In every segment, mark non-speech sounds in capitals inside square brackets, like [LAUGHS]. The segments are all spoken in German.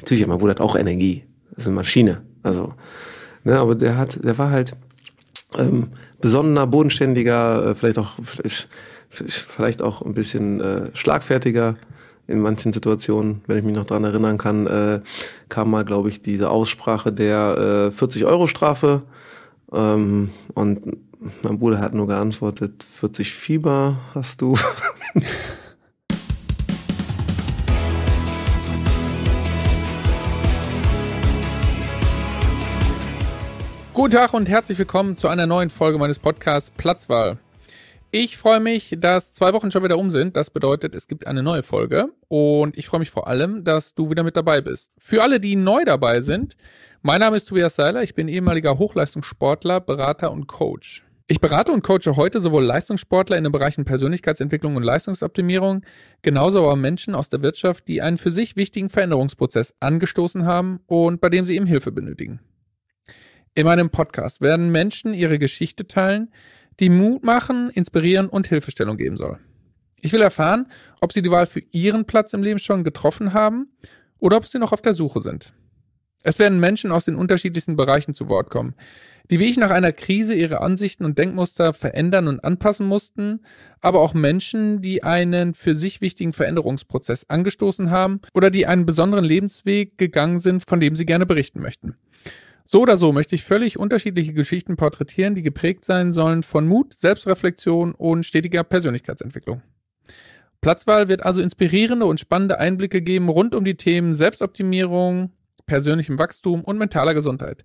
Natürlich, mein Bruder hat auch Energie. Das ist eine Maschine. Also, ne, aber der hat, der war halt ähm, besonnener, bodenständiger, äh, vielleicht auch, vielleicht, auch ein bisschen äh, schlagfertiger in manchen Situationen, wenn ich mich noch dran erinnern kann, äh, kam mal, glaube ich, diese Aussprache der äh, 40-Euro-Strafe. Ähm, und mein Bruder hat nur geantwortet, 40 Fieber hast du. [LAUGHS] Guten Tag und herzlich willkommen zu einer neuen Folge meines Podcasts Platzwahl. Ich freue mich, dass zwei Wochen schon wieder um sind. Das bedeutet, es gibt eine neue Folge. Und ich freue mich vor allem, dass du wieder mit dabei bist. Für alle, die neu dabei sind, mein Name ist Tobias Seiler. Ich bin ehemaliger Hochleistungssportler, Berater und Coach. Ich berate und coache heute sowohl Leistungssportler in den Bereichen Persönlichkeitsentwicklung und Leistungsoptimierung, genauso aber Menschen aus der Wirtschaft, die einen für sich wichtigen Veränderungsprozess angestoßen haben und bei dem sie eben Hilfe benötigen. In meinem Podcast werden Menschen ihre Geschichte teilen, die Mut machen, inspirieren und Hilfestellung geben soll. Ich will erfahren, ob sie die Wahl für ihren Platz im Leben schon getroffen haben oder ob sie noch auf der Suche sind. Es werden Menschen aus den unterschiedlichsten Bereichen zu Wort kommen, die wie ich nach einer Krise ihre Ansichten und Denkmuster verändern und anpassen mussten, aber auch Menschen, die einen für sich wichtigen Veränderungsprozess angestoßen haben oder die einen besonderen Lebensweg gegangen sind, von dem sie gerne berichten möchten. So oder so möchte ich völlig unterschiedliche Geschichten porträtieren, die geprägt sein sollen von Mut, Selbstreflexion und stetiger Persönlichkeitsentwicklung. Platzwahl wird also inspirierende und spannende Einblicke geben rund um die Themen Selbstoptimierung, persönlichem Wachstum und mentaler Gesundheit.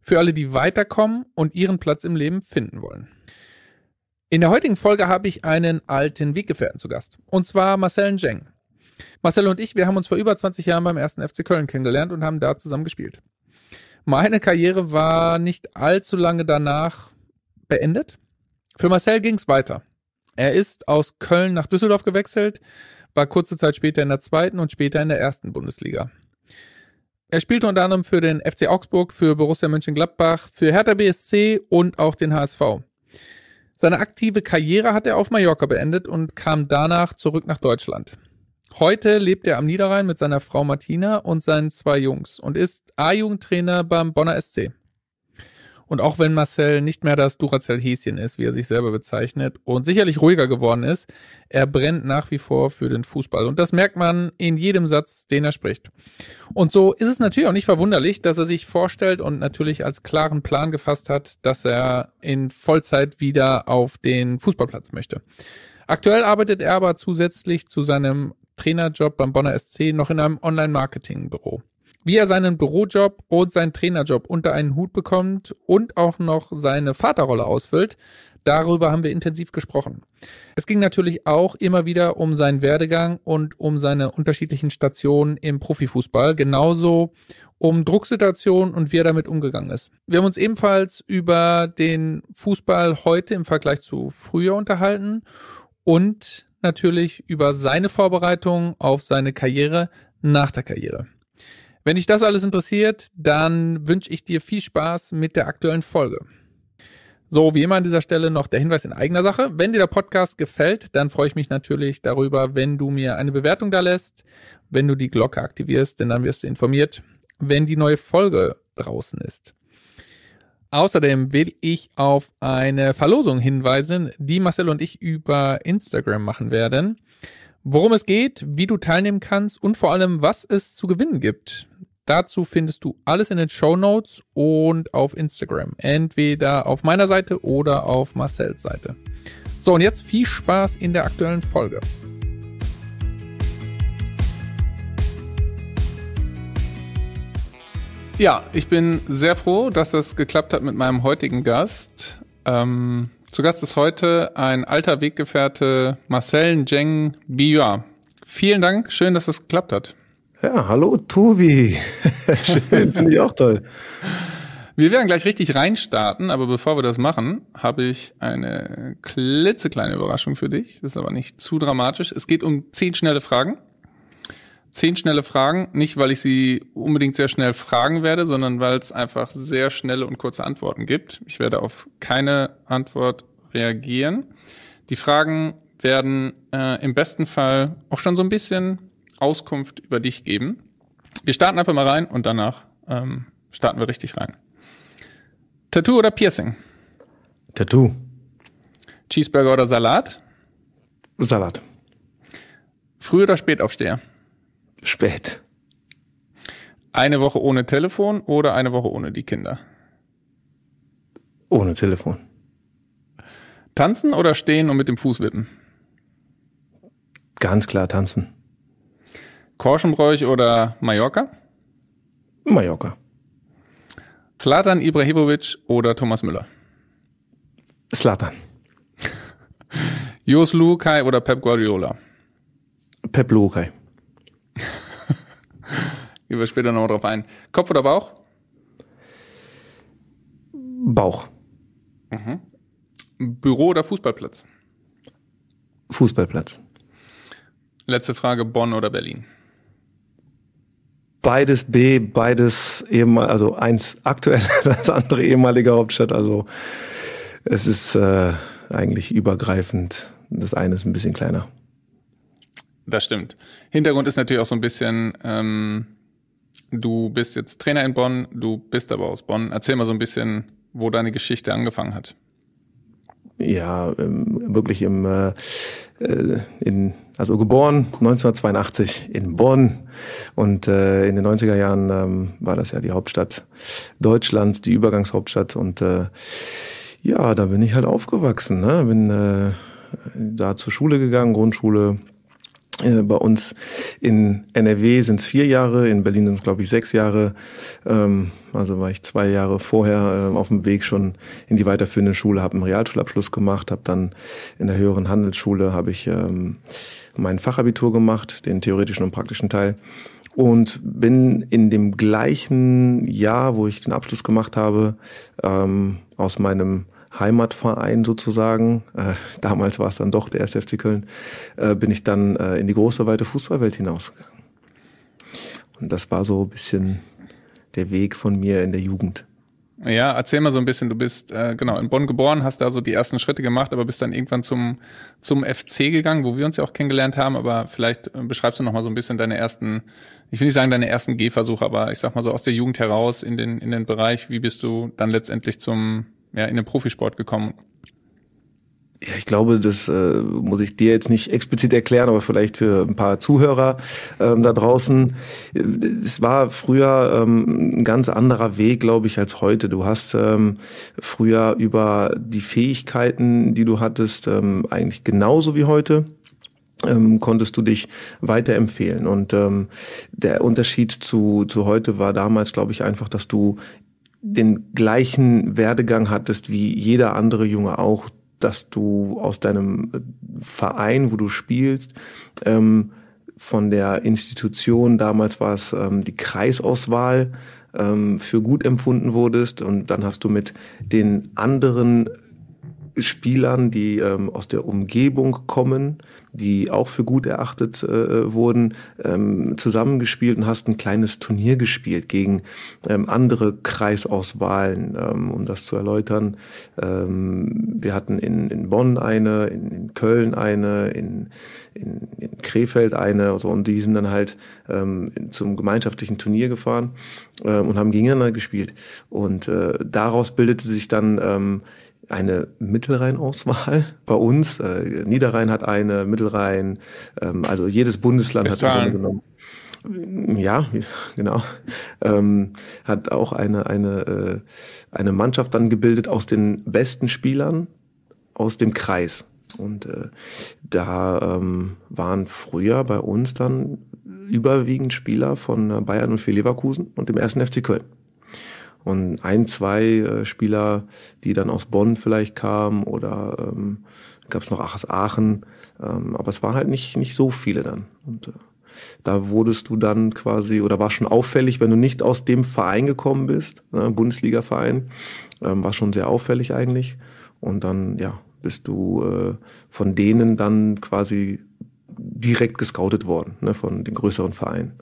Für alle, die weiterkommen und ihren Platz im Leben finden wollen. In der heutigen Folge habe ich einen alten Weggefährten zu Gast. Und zwar Marcel Zheng. Marcel und ich, wir haben uns vor über 20 Jahren beim ersten FC Köln kennengelernt und haben da zusammen gespielt. Meine Karriere war nicht allzu lange danach beendet. Für Marcel ging es weiter. Er ist aus Köln nach Düsseldorf gewechselt, war kurze Zeit später in der zweiten und später in der ersten Bundesliga. Er spielte unter anderem für den FC Augsburg, für Borussia Mönchengladbach, für Hertha BSC und auch den HSV. Seine aktive Karriere hat er auf Mallorca beendet und kam danach zurück nach Deutschland. Heute lebt er am Niederrhein mit seiner Frau Martina und seinen zwei Jungs und ist A-Jugendtrainer beim Bonner SC. Und auch wenn Marcel nicht mehr das Duracell-Häschen ist, wie er sich selber bezeichnet, und sicherlich ruhiger geworden ist, er brennt nach wie vor für den Fußball. Und das merkt man in jedem Satz, den er spricht. Und so ist es natürlich auch nicht verwunderlich, dass er sich vorstellt und natürlich als klaren Plan gefasst hat, dass er in Vollzeit wieder auf den Fußballplatz möchte. Aktuell arbeitet er aber zusätzlich zu seinem Trainerjob beim Bonner SC noch in einem Online-Marketing-Büro. Wie er seinen Bürojob und seinen Trainerjob unter einen Hut bekommt und auch noch seine Vaterrolle ausfüllt, darüber haben wir intensiv gesprochen. Es ging natürlich auch immer wieder um seinen Werdegang und um seine unterschiedlichen Stationen im Profifußball, genauso um Drucksituationen und wie er damit umgegangen ist. Wir haben uns ebenfalls über den Fußball heute im Vergleich zu früher unterhalten und natürlich über seine Vorbereitung auf seine Karriere nach der Karriere. Wenn dich das alles interessiert, dann wünsche ich dir viel Spaß mit der aktuellen Folge. So, wie immer an dieser Stelle noch der Hinweis in eigener Sache. Wenn dir der Podcast gefällt, dann freue ich mich natürlich darüber, wenn du mir eine Bewertung da lässt, wenn du die Glocke aktivierst, denn dann wirst du informiert, wenn die neue Folge draußen ist. Außerdem will ich auf eine Verlosung hinweisen, die Marcel und ich über Instagram machen werden. Worum es geht, wie du teilnehmen kannst und vor allem, was es zu gewinnen gibt. Dazu findest du alles in den Show Notes und auf Instagram. Entweder auf meiner Seite oder auf Marcells Seite. So, und jetzt viel Spaß in der aktuellen Folge. Ja, ich bin sehr froh, dass das geklappt hat mit meinem heutigen Gast. Ähm, zu Gast ist heute ein alter Weggefährte Marcel Njeng Biyua. Vielen Dank, schön, dass das geklappt hat. Ja, hallo Tobi. [LAUGHS] schön, finde ich auch toll. Wir werden gleich richtig reinstarten, aber bevor wir das machen, habe ich eine klitzekleine Überraschung für dich. Das ist aber nicht zu dramatisch. Es geht um zehn schnelle Fragen zehn schnelle Fragen, nicht weil ich sie unbedingt sehr schnell fragen werde, sondern weil es einfach sehr schnelle und kurze Antworten gibt. Ich werde auf keine Antwort reagieren. Die Fragen werden äh, im besten Fall auch schon so ein bisschen Auskunft über dich geben. Wir starten einfach mal rein und danach ähm, starten wir richtig rein. Tattoo oder Piercing? Tattoo. Cheeseburger oder Salat? Salat. Früh oder spät aufsteher? spät. Eine Woche ohne Telefon oder eine Woche ohne die Kinder? Ohne Telefon. Tanzen oder stehen und mit dem Fuß wippen? Ganz klar tanzen. Korschenbräuch oder Mallorca? Mallorca. Slatan Ibrahimovic oder Thomas Müller? Slatan. [LAUGHS] Jos Luukai oder Pep Guardiola? Pep Luukai. Gehen wir später nochmal drauf ein. Kopf oder Bauch? Bauch. Mhm. Büro oder Fußballplatz? Fußballplatz. Letzte Frage, Bonn oder Berlin? Beides B, beides ehemal, also eins aktuell, [LAUGHS] das andere ehemalige Hauptstadt. Also es ist äh, eigentlich übergreifend. Das eine ist ein bisschen kleiner. Das stimmt. Hintergrund ist natürlich auch so ein bisschen, ähm, du bist jetzt Trainer in Bonn, du bist aber aus Bonn. Erzähl mal so ein bisschen, wo deine Geschichte angefangen hat. Ja, ähm, wirklich im äh, äh, in, also geboren 1982 in Bonn und äh, in den 90er Jahren ähm, war das ja die Hauptstadt Deutschlands, die Übergangshauptstadt und äh, ja, da bin ich halt aufgewachsen, ne? bin äh, da zur Schule gegangen, Grundschule, äh, bei uns in NRW sind es vier Jahre, in Berlin sind es, glaube ich, sechs Jahre. Ähm, Also war ich zwei Jahre vorher ähm, auf dem Weg schon in die weiterführende Schule, habe einen Realschulabschluss gemacht, habe dann in der höheren Handelsschule habe ich ähm, mein Fachabitur gemacht, den theoretischen und praktischen Teil. Und bin in dem gleichen Jahr, wo ich den Abschluss gemacht habe, ähm, aus meinem Heimatverein sozusagen, äh, damals war es dann doch der erste FC Köln, äh, bin ich dann äh, in die große, weite Fußballwelt hinausgegangen. Und das war so ein bisschen der Weg von mir in der Jugend. Ja, erzähl mal so ein bisschen, du bist äh, genau in Bonn geboren, hast da so die ersten Schritte gemacht, aber bist dann irgendwann zum, zum FC gegangen, wo wir uns ja auch kennengelernt haben, aber vielleicht äh, beschreibst du nochmal so ein bisschen deine ersten, ich will nicht sagen deine ersten Gehversuche, aber ich sag mal so aus der Jugend heraus in den, in den Bereich, wie bist du dann letztendlich zum, ja, in den Profisport gekommen? Ja, ich glaube, das äh, muss ich dir jetzt nicht explizit erklären, aber vielleicht für ein paar Zuhörer ähm, da draußen. Es war früher ähm, ein ganz anderer Weg, glaube ich, als heute. Du hast ähm, früher über die Fähigkeiten, die du hattest, ähm, eigentlich genauso wie heute ähm, konntest du dich weiterempfehlen. Und ähm, der Unterschied zu, zu heute war damals, glaube ich, einfach, dass du den gleichen Werdegang hattest wie jeder andere Junge auch, dass du aus deinem äh, Verein, wo du spielst, ähm, von der Institution, damals war es ähm, die Kreisauswahl, ähm, für gut empfunden wurdest und dann hast du mit den anderen Spielern, die ähm, aus der Umgebung kommen, die auch für gut erachtet äh, wurden, ähm, zusammengespielt und hast ein kleines Turnier gespielt gegen ähm, andere Kreisauswahlen, ähm, um das zu erläutern. Ähm, wir hatten in, in Bonn eine, in, in Köln eine, in, in, in Krefeld eine also, und die sind dann halt ähm, zum gemeinschaftlichen Turnier gefahren ähm, und haben gegeneinander gespielt. Und äh, daraus bildete sich dann ähm, eine Mittelrheinauswahl bei uns. Äh, Niederrhein hat eine, Mittelrhein, ähm, also jedes Bundesland Bis hat eine genommen. Ja, genau. Ähm, hat auch eine, eine, äh, eine Mannschaft dann gebildet aus den besten Spielern aus dem Kreis. Und äh, da ähm, waren früher bei uns dann überwiegend Spieler von äh, Bayern und für Leverkusen und dem ersten FC Köln. Und ein, zwei äh, Spieler, die dann aus Bonn vielleicht kamen oder ähm, gab es noch aus Aachen, ähm, aber es waren halt nicht, nicht so viele dann. Und äh, da wurdest du dann quasi oder war schon auffällig, wenn du nicht aus dem Verein gekommen bist, ne, Bundesliga-Verein, ähm, war schon sehr auffällig eigentlich. Und dann, ja, bist du äh, von denen dann quasi direkt gescoutet worden, ne, von den größeren Vereinen.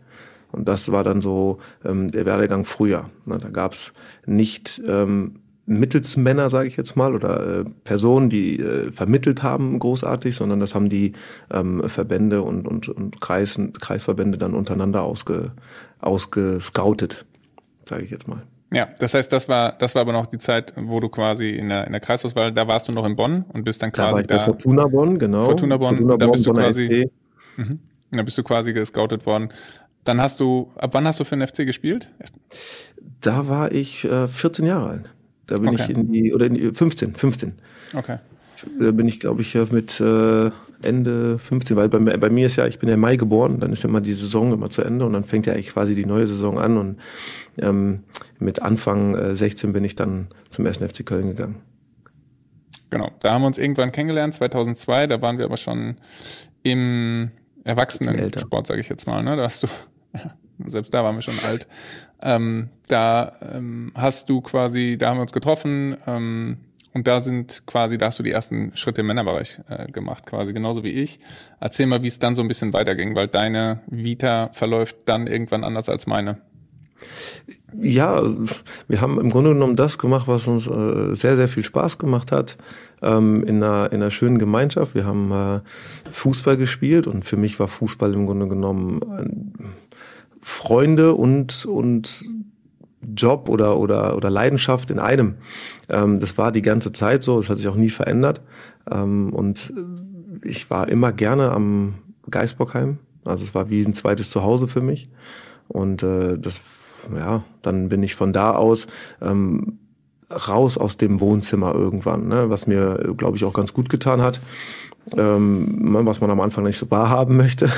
Und das war dann so ähm, der Werdegang früher. Na, da gab's nicht ähm, Mittelsmänner, sage ich jetzt mal, oder äh, Personen, die äh, vermittelt haben, großartig, sondern das haben die ähm, Verbände und, und, und Kreis, Kreisverbände dann untereinander ausge, ausgescoutet, sage ich jetzt mal. Ja, das heißt, das war, das war aber noch die Zeit, wo du quasi in der, in der Kreisauswahl, da warst du noch in Bonn und bist dann quasi da. War ich da bei Fortuna Bonn, genau. Fortuna Bonn, Fortuna da Bonn, bist du Bonn quasi. Mhm, da bist du quasi gescoutet worden dann hast du, ab wann hast du für den FC gespielt? Da war ich äh, 14 Jahre alt. Da bin okay. ich in die, oder in die, 15, 15. Okay. Da bin ich, glaube ich, äh, mit äh, Ende 15, weil bei, bei, mir ist ja, ich bin ja im Mai geboren, dann ist ja immer die Saison immer zu Ende und dann fängt ja eigentlich quasi die neue Saison an und ähm, mit Anfang äh, 16 bin ich dann zum ersten FC Köln gegangen. Genau, da haben wir uns irgendwann kennengelernt, 2002, da waren wir aber schon im Erwachsenen-Sport, sage ich jetzt mal. Ne? Da hast du [LAUGHS] selbst da waren wir schon alt, ähm, da ähm, hast du quasi, da haben wir uns getroffen ähm, und da sind quasi, da hast du die ersten Schritte im Männerbereich äh, gemacht, quasi genauso wie ich. Erzähl mal, wie es dann so ein bisschen weiterging, weil deine Vita verläuft dann irgendwann anders als meine. Ja, wir haben im Grunde genommen das gemacht, was uns äh, sehr, sehr viel Spaß gemacht hat ähm, in, einer, in einer schönen Gemeinschaft. Wir haben äh, Fußball gespielt und für mich war Fußball im Grunde genommen Freunde und, und Job oder, oder, oder Leidenschaft in einem. Ähm, das war die ganze Zeit so, das hat sich auch nie verändert. Ähm, und ich war immer gerne am Geisbockheim. Also es war wie ein zweites Zuhause für mich. Und äh, das, ja, dann bin ich von da aus ähm, raus aus dem Wohnzimmer irgendwann, ne? was mir, äh, glaube ich, auch ganz gut getan hat ähm, ne, was man am Anfang nicht so wahrhaben möchte. [LAUGHS]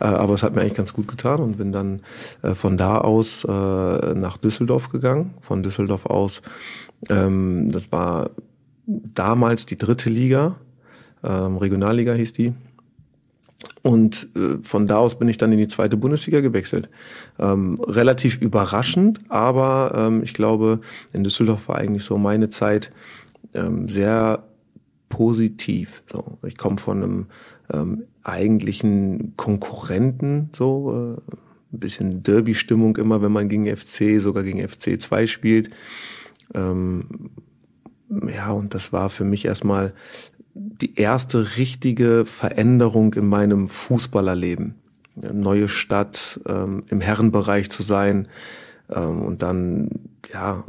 Äh, aber es hat mir eigentlich ganz gut getan und bin dann äh, von da aus äh, nach Düsseldorf gegangen. Von Düsseldorf aus, ähm, das war damals die dritte Liga, ähm, Regionalliga hieß die. Und äh, von da aus bin ich dann in die zweite Bundesliga gewechselt. Ähm, relativ überraschend, aber ähm, ich glaube, in Düsseldorf war eigentlich so meine Zeit ähm, sehr positiv. So, ich komme von einem ähm, eigentlichen Konkurrenten, so äh, ein bisschen Derby-Stimmung immer, wenn man gegen FC, sogar gegen FC 2 spielt. Ähm, ja, und das war für mich erstmal die erste richtige Veränderung in meinem Fußballerleben. Eine neue Stadt, ähm, im Herrenbereich zu sein ähm, und dann ja,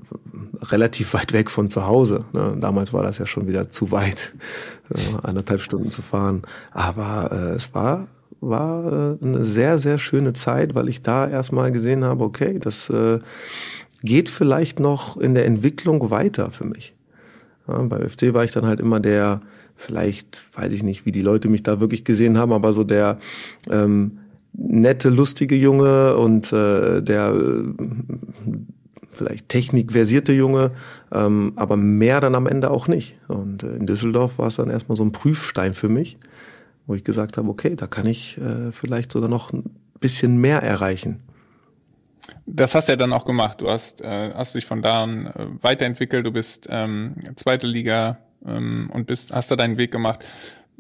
relativ weit weg von zu Hause. Ne? Damals war das ja schon wieder zu weit, äh, anderthalb Stunden zu fahren. Aber äh, es war, war äh, eine sehr, sehr schöne Zeit, weil ich da erstmal gesehen habe, okay, das äh, geht vielleicht noch in der Entwicklung weiter für mich. Ja, beim FC war ich dann halt immer der, vielleicht weiß ich nicht, wie die Leute mich da wirklich gesehen haben, aber so der ähm, nette, lustige Junge und äh, der äh, vielleicht technikversierte Junge, ähm, aber mehr dann am Ende auch nicht. Und äh, in Düsseldorf war es dann erstmal so ein Prüfstein für mich, wo ich gesagt habe, okay, da kann ich äh, vielleicht sogar noch ein bisschen mehr erreichen. Das hast du ja dann auch gemacht. Du hast, äh, hast dich von da an äh, weiterentwickelt, du bist ähm, zweite Liga ähm, und bist, hast da deinen Weg gemacht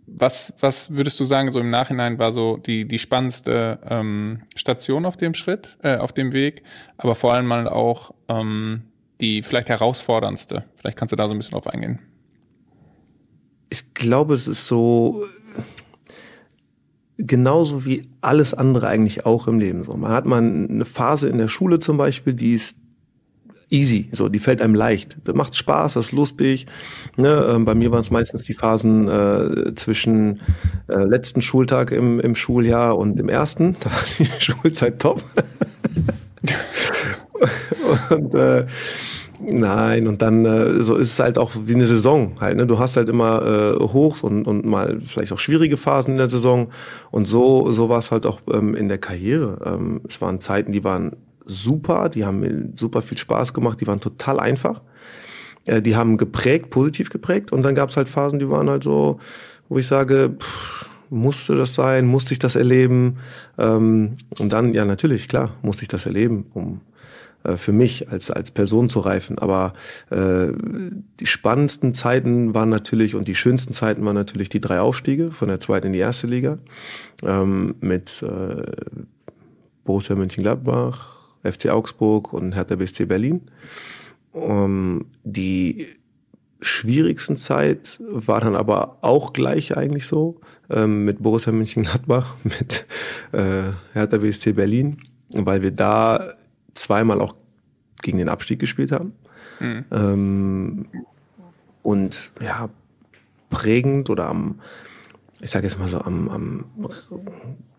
was, was würdest du sagen, so im Nachhinein war so die, die spannendste ähm, Station auf dem Schritt, äh, auf dem Weg, aber vor allem mal auch ähm, die vielleicht herausforderndste? Vielleicht kannst du da so ein bisschen drauf eingehen. Ich glaube, es ist so genauso wie alles andere eigentlich auch im Leben so. Man hat mal eine Phase in der Schule zum Beispiel, die ist easy, so die fällt einem leicht. Das macht Spaß, das ist lustig. Ne? Ähm, bei mir waren es meistens die Phasen äh, zwischen äh, letzten Schultag im, im Schuljahr und dem ersten. [LAUGHS] Da war die Schulzeit top. [LAUGHS] und äh, Nein, und dann äh, so ist es halt auch wie eine Saison halt. Ne? Du hast halt immer äh, Hochs und, und mal vielleicht auch schwierige Phasen in der Saison. Und so, so war es halt auch ähm, in der Karriere. Ähm, es waren Zeiten, die waren super, die haben mir super viel Spaß gemacht, die waren total einfach. Äh, die haben geprägt, positiv geprägt und dann gab es halt Phasen, die waren halt so, wo ich sage, pff, musste das sein, musste ich das erleben? Ähm, und dann, ja natürlich, klar, musste ich das erleben, um äh, für mich als, als Person zu reifen. Aber äh, die spannendsten Zeiten waren natürlich und die schönsten Zeiten waren natürlich die drei Aufstiege von der zweiten in die erste Liga ähm, mit äh, Borussia Mönchengladbach, FC Augsburg und Hertha BSC Berlin. Um, ähm, die schwierigsten Zeit war dann aber auch gleich eigentlich so ähm, mit Borussia Mönchengladbach, [LAUGHS] mit äh, Hertha BSC Berlin, weil wir da zweimal auch gegen den Abstieg gespielt haben. Mhm. Ähm, und ja, prägend oder am ich sage jetzt mal so, am, am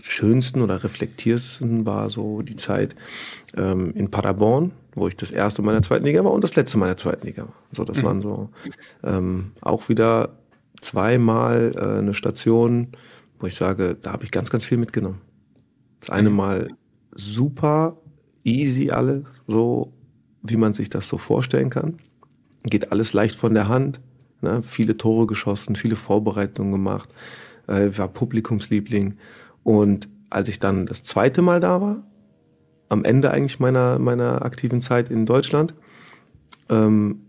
schönsten oder reflektiersten war so die Zeit ähm, in Paderborn, wo ich das erste meiner zweiten Liga war und das letzte meiner zweiten Liga war. So, das mhm. waren so ähm, auch wieder zweimal äh, eine Station, wo ich sage, da habe ich ganz, ganz viel mitgenommen. Das eine mhm. Mal super easy alles, so wie man sich das so vorstellen kann. Geht alles leicht von der Hand. Ne? Viele Tore geschossen, viele Vorbereitungen gemacht, äh, war Publikumsliebling. Und als ich dann das zweite Mal da war, am Ende eigentlich meiner, meiner aktiven Zeit in Deutschland, ähm,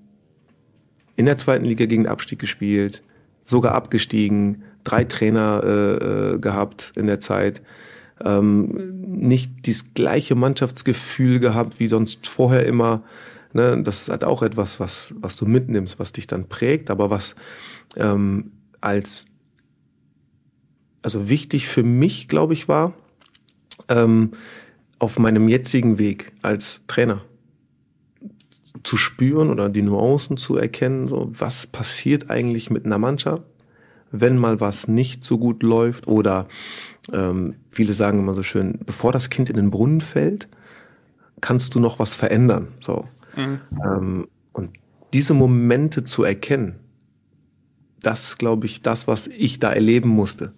in der zweiten Liga gegen den Abstieg gespielt, sogar abgestiegen, drei Trainer äh, äh gehabt in der Zeit, ähm, nicht das gleiche Mannschaftsgefühl gehabt wie sonst vorher immer. Ne? Das ist halt auch etwas, was, was du mitnimmst, was dich dann prägt, aber was ähm, als also wichtig für mich, glaube ich, war ähm, auf meinem jetzigen Weg als Trainer zu spüren oder die Nuancen zu erkennen, so was passiert eigentlich mit einer Mannschaft, wenn mal was nicht so gut läuft oder ähm, viele sagen immer so schön, bevor das Kind in den Brunnen fällt, kannst du noch was verändern. So. Mhm. Ähm, und diese Momente zu erkennen, das glaube ich, das, was ich da erleben musste.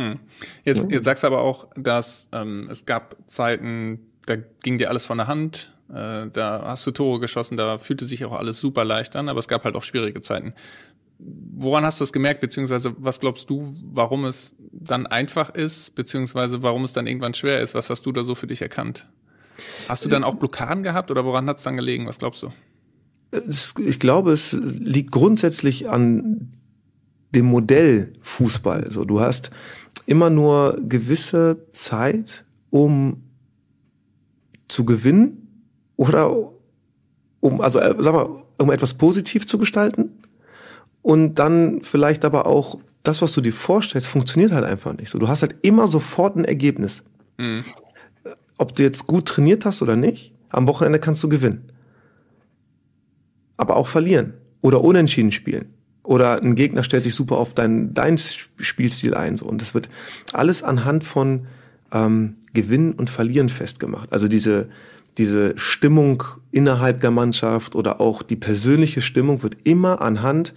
Hm. Jetzt, jetzt sagst du aber auch, dass ähm, es gab Zeiten, da ging dir alles von der Hand, äh, da hast du Tore geschossen, da fühlte sich auch alles super leicht an, aber es gab halt auch schwierige Zeiten. Woran hast du das gemerkt, beziehungsweise was glaubst du, warum es dann einfach ist, beziehungsweise warum es dann irgendwann schwer ist? Was hast du da so für dich erkannt? Hast du dann auch Blockaden gehabt oder woran hat es dann gelegen? Was glaubst du? Ich glaube, es liegt grundsätzlich an dem Modell Fußball. So, also du hast immer nur gewisse Zeit, um zu gewinnen oder um, also äh, sag mal, um etwas positiv zu gestalten. Und dann vielleicht aber auch das, was du dir vorstellst, funktioniert halt einfach nicht. So, du hast halt immer sofort ein Ergebnis. Mhm. Ob du jetzt gut trainiert hast oder nicht, am Wochenende kannst du gewinnen. Aber auch verlieren oder unentschieden spielen. Oder ein Gegner stellt sich super auf dein, dein Spielstil ein. So. Und das wird alles anhand von ähm, Gewinnen und Verlieren festgemacht. Also diese, diese Stimmung innerhalb der Mannschaft oder auch die persönliche Stimmung wird immer anhand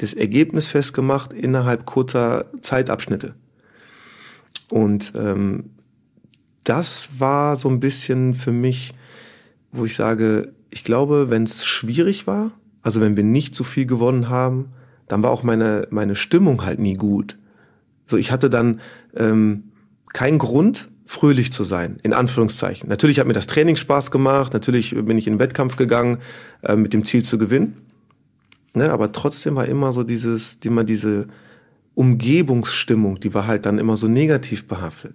des Ergebnisses festgemacht innerhalb kurzer Zeitabschnitte. Und ähm, das war so ein bisschen für mich, wo ich sage, ich glaube, wenn es schwierig war, also wenn wir nicht so viel gewonnen haben, dann war auch meine, meine Stimmung halt nie gut. So, ich hatte dann ähm, keinen Grund, fröhlich zu sein, in Anführungszeichen. Natürlich hat mir das Training Spaß gemacht, natürlich bin ich in den Wettkampf gegangen, äh, mit dem Ziel zu gewinnen. Ne, aber trotzdem war immer so dieses, immer diese Umgebungsstimmung, die war halt dann immer so negativ behaftet.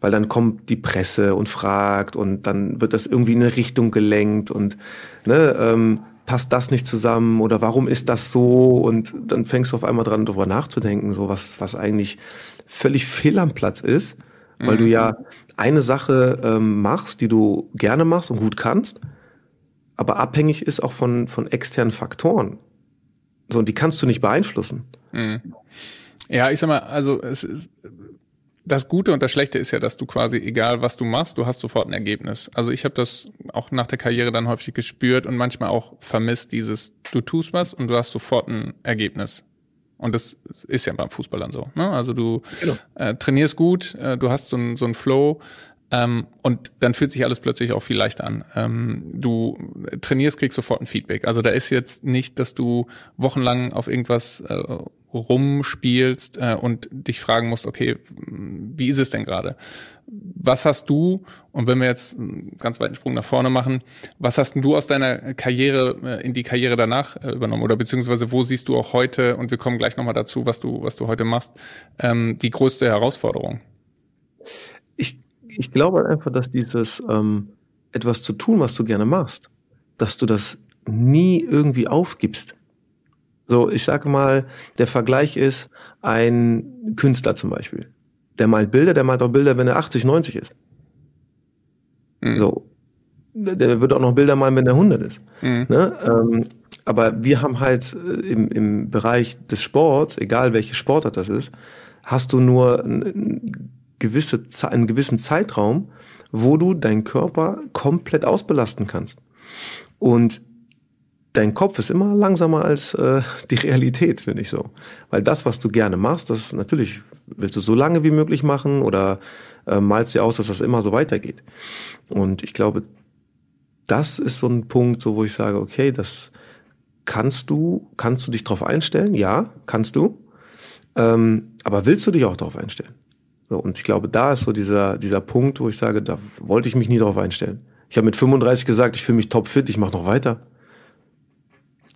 Weil dann kommt die Presse und fragt und dann wird das irgendwie in eine Richtung gelenkt und ne, ähm, passt das nicht zusammen oder warum ist das so? Und dann fängst du auf einmal dran, darüber nachzudenken, so was, was eigentlich völlig fehl am Platz ist, weil mhm. du ja mhm. eine Sache ähm, machst, die du gerne machst und gut kannst, aber abhängig ist auch von, von externen Faktoren. So, und die kannst du nicht beeinflussen. Mhm. Ja, ich sag mal, also es ist, das Gute und das Schlechte ist ja, dass du quasi, egal was du machst, du hast sofort ein Ergebnis. Also ich habe das auch nach der Karriere dann häufig gespürt und manchmal auch vermisst, dieses, du tust was und du hast sofort ein Ergebnis. Und das ist ja beim Fußballern so. Ne? Also du genau. äh, trainierst gut, äh, du hast so einen so Flow, ähm, und dann fühlt sich alles plötzlich auch viel leichter an. Ähm, du trainierst, kriegst sofort ein Feedback. Also da ist jetzt nicht, dass du wochenlang auf irgendwas äh, rumspielst äh, und dich fragen musst, okay, wie ist es denn gerade? Was hast du, und wenn wir jetzt einen ganz weiten Sprung nach vorne machen, was hast denn du aus deiner Karriere äh, in die Karriere danach äh, übernommen? Oder beziehungsweise wo siehst du auch heute, und wir kommen gleich nochmal dazu, was du, was du heute machst, ähm, die größte Herausforderung? ich glaube einfach, dass dieses ähm, etwas zu tun, was du gerne machst, dass du das nie irgendwie aufgibst. So, ich sage mal, der Vergleich ist ein Künstler zum Beispiel. Der malt Bilder, der malt auch Bilder, wenn er 80, 90 ist. Mhm. So. Der wird auch noch Bilder malen, wenn er 100 ist. Mhm. Ne? Ähm, aber wir haben halt äh, im, im Bereich des Sports, egal welche Sportart das ist, hast du nur ein, gewisse, einen gewissen Zeitraum, wo du deinen Körper komplett ausbelasten kannst. Und dein Kopf ist immer langsamer als äh, [LAUGHS] die Realität, finde ich so. Weil das, was du gerne machst, das natürlich willst du so lange wie möglich machen oder äh, malst dir aus, dass das immer so weitergeht. Und ich glaube, das ist so ein Punkt, so wo ich sage, okay, das kannst du, kannst du dich darauf einstellen? Ja, kannst du. Ähm, aber willst du dich auch darauf einstellen? So, und ich glaube, da ist so dieser, dieser Punkt, wo ich sage, da wollte ich mich nie drauf einstellen. Ich habe mit 35 gesagt, ich fühle mich topfit, ich mache noch weiter.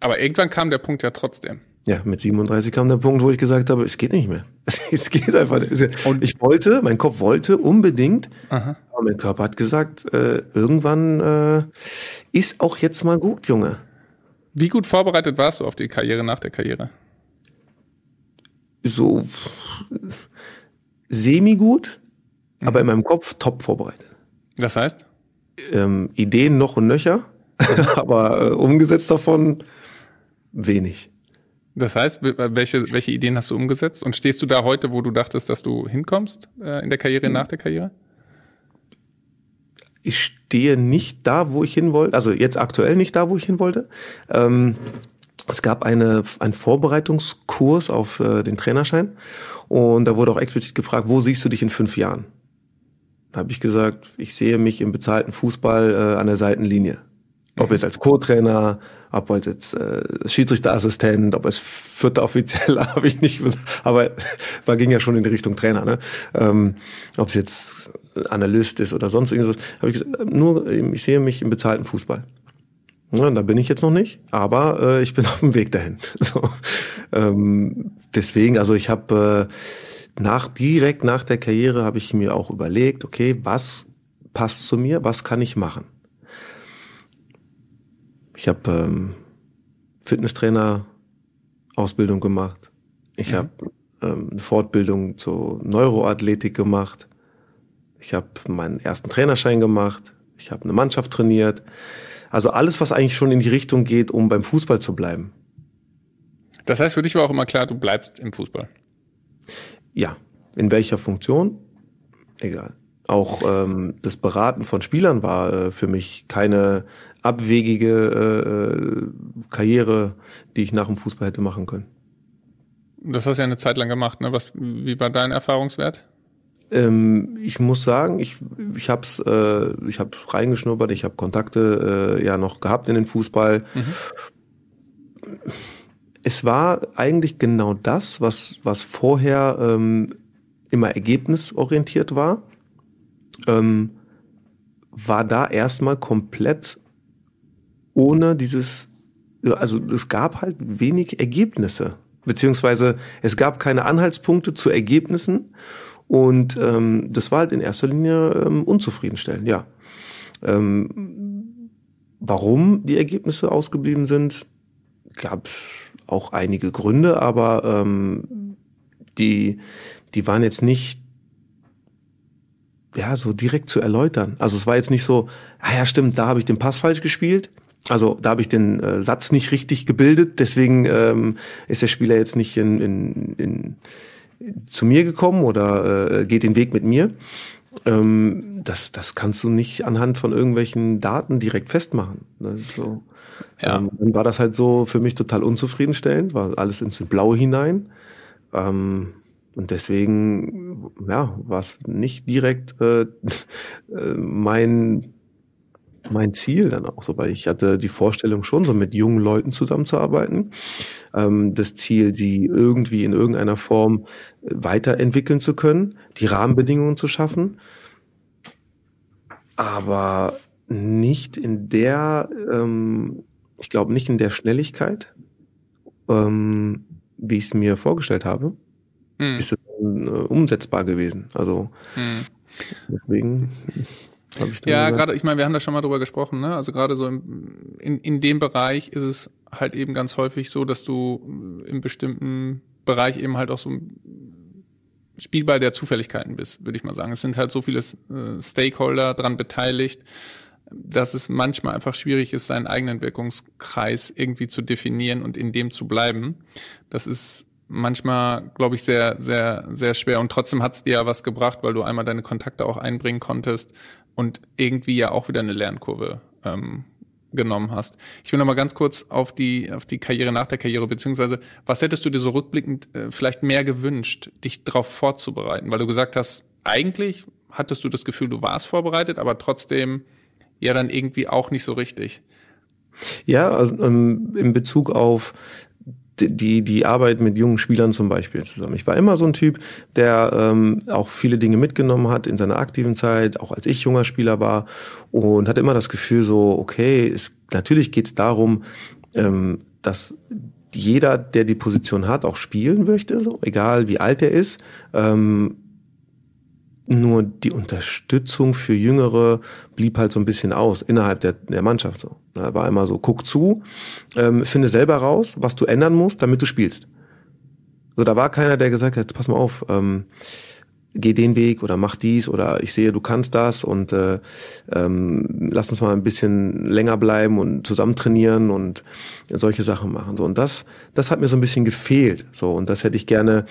Aber irgendwann kam der Punkt ja trotzdem. Ja, mit 37 kam der Punkt, wo ich gesagt habe, es geht nicht mehr. [LAUGHS] Es geht einfach nicht. Und ich wollte, mein Kopf wollte unbedingt, Aha. aber mein Körper hat gesagt, äh, irgendwann äh, ist auch jetzt mal gut, Junge. Wie gut vorbereitet warst du auf die Karriere nach der Karriere? So semi-gut, mhm. aber in meinem Kopf top vorbereitet. Das heißt? Ähm, Ideen noch und nöcher, [LAUGHS] aber äh, umgesetzt davon wenig. Das heißt, welche, welche Ideen hast du umgesetzt? Und stehst du da heute, wo du dachtest, dass du hinkommst äh, in der Karriere, mhm. nach der Karriere? Ich stehe nicht da, wo ich hin wollte, also jetzt aktuell nicht da, wo ich hin wollte. Ähm, es gab eine, einen Vorbereitungskurs auf äh, den Trainerschein und da wurde auch explizit gefragt, wo siehst du dich in fünf Jahren? Da habe ich gesagt, ich sehe mich im bezahlten Fußball äh, an der Seitenlinie. Ob mhm. jetzt als Co-Trainer, ob als äh, Schiedsrichterassistent, ob als vierter Offizieller, [LAUGHS] habe ich nicht, gesagt. aber war ging ja schon in die Richtung Trainer, ne? Ähm, ob es jetzt Analyst ist oder sonst irgendwas, Hab ich gesagt, nur ich sehe mich im bezahlten Fußball. Ja, da bin ich jetzt noch nicht, aber äh, ich bin [LAUGHS] auf dem Weg dahin. [LAUGHS] So, ähm, deswegen, also ich habe äh, nach direkt nach der Karriere habe ich mir auch überlegt, okay, was passt zu mir, was kann ich machen? Ich habe ähm, Fitnesstrainer Ausbildung gemacht. Ich mhm. habe ähm, Fortbildung zur Neuroathletik gemacht. Ich habe meinen ersten Trainerschein gemacht ich habe eine Mannschaft trainiert. Also alles, was eigentlich schon in die Richtung geht, um beim Fußball zu bleiben. Das heißt, für dich war auch immer klar, du bleibst im Fußball. Ja, in welcher Funktion? Egal. Auch ähm, das Beraten von Spielern war äh, für mich keine abwegige äh, äh Karriere, die ich nach dem Fußball hätte machen können. Das hast du ja eine Zeit lang gemacht. Ne? Was, wie war dein Erfahrungswert? Ähm, ich muss sagen, ich, ich habe es äh, ich hab reingeschnuppert, ich habe Kontakte äh, ja noch gehabt in den Fußball. Mhm. Es war eigentlich genau das, was, was vorher ähm, immer ergebnisorientiert war, ähm, war da erstmal komplett ohne dieses, also es gab halt wenig Ergebnisse, beziehungsweise es gab keine Anhaltspunkte zu Ergebnissen und ähm, das war halt in erster Linie ähm, unzufriedenstellend, ja. Ähm, warum die Ergebnisse ausgeblieben sind, gab es auch einige Gründe, aber ähm, die, die waren jetzt nicht ja, so direkt zu erläutern. Also es war jetzt nicht so, ah ja, stimmt, da habe ich den Pass falsch gespielt. Also da habe ich den äh, Satz nicht richtig gebildet, deswegen ähm, ist der Spieler jetzt nicht in, in, in zu mir gekommen oder äh, geht den Weg mit mir. Ähm, das, das kannst du nicht anhand von irgendwelchen Daten direkt festmachen. Ne? So. Ja. Ähm, dann war das halt so für mich total unzufriedenstellend, war alles ins Blaue hinein. Ähm, und deswegen, ja, war es nicht direkt äh, [LAUGHS] äh mein mein Ziel dann auch so, weil ich hatte die Vorstellung schon, so mit jungen Leuten zusammenzuarbeiten. Ähm, das Ziel, die irgendwie in irgendeiner Form äh, weiterentwickeln zu können, die Rahmenbedingungen zu schaffen. Aber nicht in der, ähm, ich glaube nicht in der Schnelligkeit, ähm, wie ich es mir vorgestellt habe, hm. ist es äh, umsetzbar gewesen. Also hm. deswegen. Ja, gerade, ich meine, wir haben da schon mal drüber gesprochen, ne? Also gerade so im, in, in dem Bereich ist es halt eben ganz häufig so, dass du im bestimmten Bereich eben halt auch so ein Spielball der Zufälligkeiten bist, würde ich mal sagen. Es sind halt so viele äh, Stakeholder dran beteiligt, dass es manchmal einfach schwierig ist, seinen eigenen Wirkungskreis irgendwie zu definieren und in dem zu bleiben. Das ist manchmal, glaube ich, sehr, sehr, sehr schwer. Und trotzdem hat's dir ja was gebracht, weil du einmal deine Kontakte auch einbringen konntest, und irgendwie ja auch wieder eine Lernkurve ähm, genommen hast. Ich will noch mal ganz kurz auf die auf die Karriere nach der Karriere beziehungsweise was hättest du dir so rückblickend äh, vielleicht mehr gewünscht, dich darauf vorzubereiten, weil du gesagt hast, eigentlich hattest du das Gefühl, du warst vorbereitet, aber trotzdem ja dann irgendwie auch nicht so richtig. Ja, also, ähm, in Bezug auf die, die Arbeit mit jungen Spielern zum Beispiel zusammen. Ich war immer so ein Typ, der ähm, auch viele Dinge mitgenommen hat in seiner aktiven Zeit, auch als ich junger Spieler war und hatte immer das Gefühl so, okay, es, natürlich geht es darum, ähm, dass jeder, der die Position hat, auch spielen möchte, so, egal wie alt er ist. Ähm, nur die Unterstützung für Jüngere blieb halt so ein bisschen aus innerhalb der, der Mannschaft so. Ne, war immer so, guck zu, ähm, finde selber raus, was du ändern musst, damit du spielst. So, also da war keiner, der gesagt hat, pass mal auf, ähm, geh den Weg oder mach dies oder ich sehe, du kannst das und äh, ähm, lass uns mal ein bisschen länger bleiben und zusammen trainieren und solche Sachen machen. So, und das, das hat mir so ein bisschen gefehlt. So, und das hätte ich gerne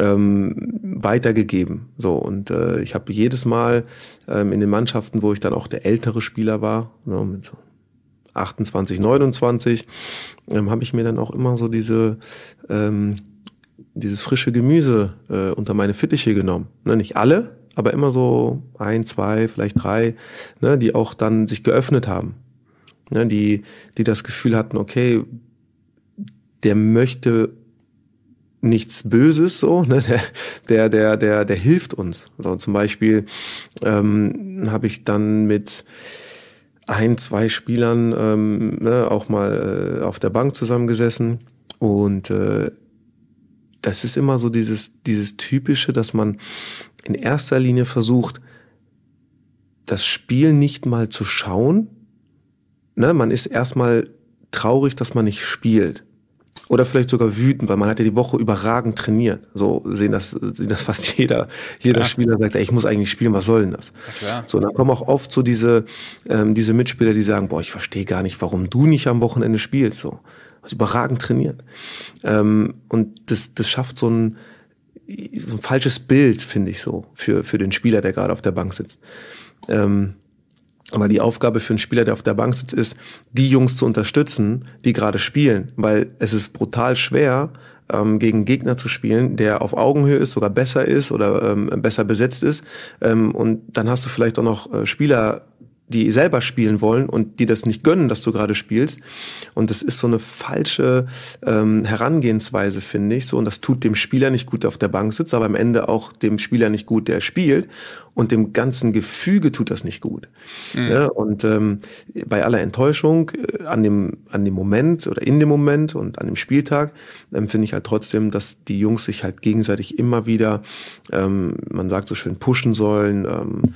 ähm, weitergegeben. So und äh, ich habe jedes Mal ähm, in den Mannschaften, wo ich dann auch der ältere Spieler war, ne, mit so 28, 29 ähm, habe ich mir dann auch immer so diese ähm, dieses frische Gemüse äh, unter meine Fittiche genommen. Ne, nicht alle, aber immer so ein, zwei, vielleicht drei, ne, die auch dann sich geöffnet haben. Ne, die, die das Gefühl hatten, okay, der möchte nichts Böses so, ne? der, der, der, der der hilft uns. So also zum Beispiel ähm, habe ich dann mit ein, zwei Spielern ähm, ne, auch mal äh, auf der Bank zusammengesessen. Und äh, das ist immer so dieses, dieses Typische, dass man in erster Linie versucht, das Spiel nicht mal zu schauen. Ne, man ist erstmal traurig, dass man nicht spielt oder vielleicht sogar wütend, weil man hat ja die Woche überragend trainiert. So sehen das, sehen das fast [LAUGHS] jeder. Jeder ja. Spieler sagt, ey, ich muss eigentlich spielen, was soll denn das? Ja, so, dann kommen auch oft so diese, ähm, diese Mitspieler, die sagen, boah, ich verstehe gar nicht, warum du nicht am Wochenende spielst. So, also überragend trainiert. Ähm, und das, das schafft so ein, so ein falsches Bild, finde ich so, für, für den Spieler, der gerade auf der Bank sitzt. Ähm, weil die Aufgabe für einen Spieler, der auf der Bank sitzt, ist, die Jungs zu unterstützen, die gerade spielen. Weil es ist brutal schwer, ähm, gegen Gegner zu spielen, der auf Augenhöhe ist, sogar besser ist oder ähm, besser besetzt ist. Ähm, und dann hast du vielleicht auch noch äh, Spieler die selber spielen wollen und die das nicht gönnen, dass du gerade spielst. Und das ist so eine falsche ähm, Herangehensweise, finde ich. So, und das tut dem Spieler nicht gut, der auf der Bank sitzt, aber am Ende auch dem Spieler nicht gut, der spielt. Und dem ganzen Gefüge tut das nicht gut. Mhm. Ja, ne? und ähm, bei aller Enttäuschung äh, an, dem, an dem Moment oder in dem Moment und an dem Spieltag ähm, ich halt trotzdem, dass die Jungs sich halt gegenseitig immer wieder, ähm, man sagt so schön, pushen sollen. Ähm,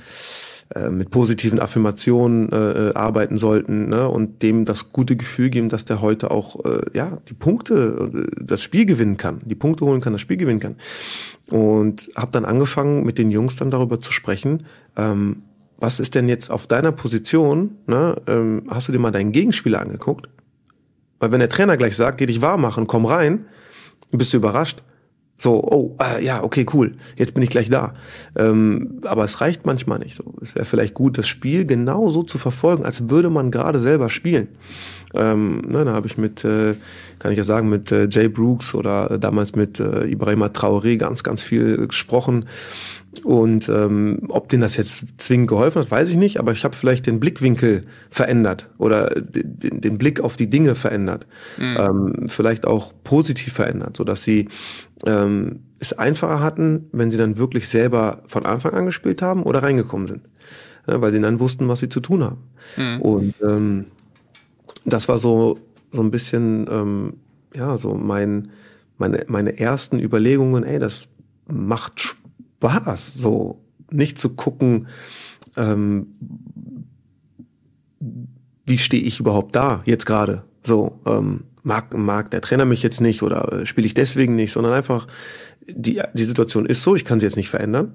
äh, mit positiven Affirmationen äh, äh, arbeiten sollten ne? und dem das gute Gefühl geben, dass der heute auch äh, ja die Punkte, äh, das Spiel gewinnen kann, die Punkte holen kann, das Spiel gewinnen kann. Und habe dann angefangen, mit den Jungs dann darüber zu sprechen. Ähm, was ist denn jetzt auf deiner Position? Ne? Ähm, hast du dir mal deinen Gegenspieler angeguckt? Weil wenn der Trainer gleich sagt, geh dich warm machen, komm rein, bist du überrascht. So, oh, äh, ja, okay, cool, jetzt bin ich gleich da. Ähm, aber es reicht manchmal nicht so. Es wäre vielleicht gut, das Spiel genau so zu verfolgen, als würde man gerade selber spielen. Ähm, na, ne, da habe ich mit, äh, kann ich ja sagen, mit äh, Jay Brooks oder äh, damals mit äh, Ibrahima Traoré ganz, ganz viel gesprochen. Und ähm, ob denen das jetzt zwingend geholfen hat, weiß ich nicht, aber ich habe vielleicht den Blickwinkel verändert oder den, den Blick auf die Dinge verändert, mhm. ähm, vielleicht auch positiv verändert, so dass sie ähm, es einfacher hatten, wenn sie dann wirklich selber von Anfang an gespielt haben oder reingekommen sind, ja, weil sie dann wussten, was sie zu tun haben. Mhm. Und ähm, das war so so ein bisschen ähm, ja so mein meine meine ersten Überlegungen, ey, das macht Spaß war's. So nicht zu gucken, ähm, wie stehe ich überhaupt da jetzt gerade. So ähm, mag mag der Trainer mich jetzt nicht oder äh, spiele ich deswegen nicht, sondern einfach die die Situation ist so, ich kann sie jetzt nicht verändern.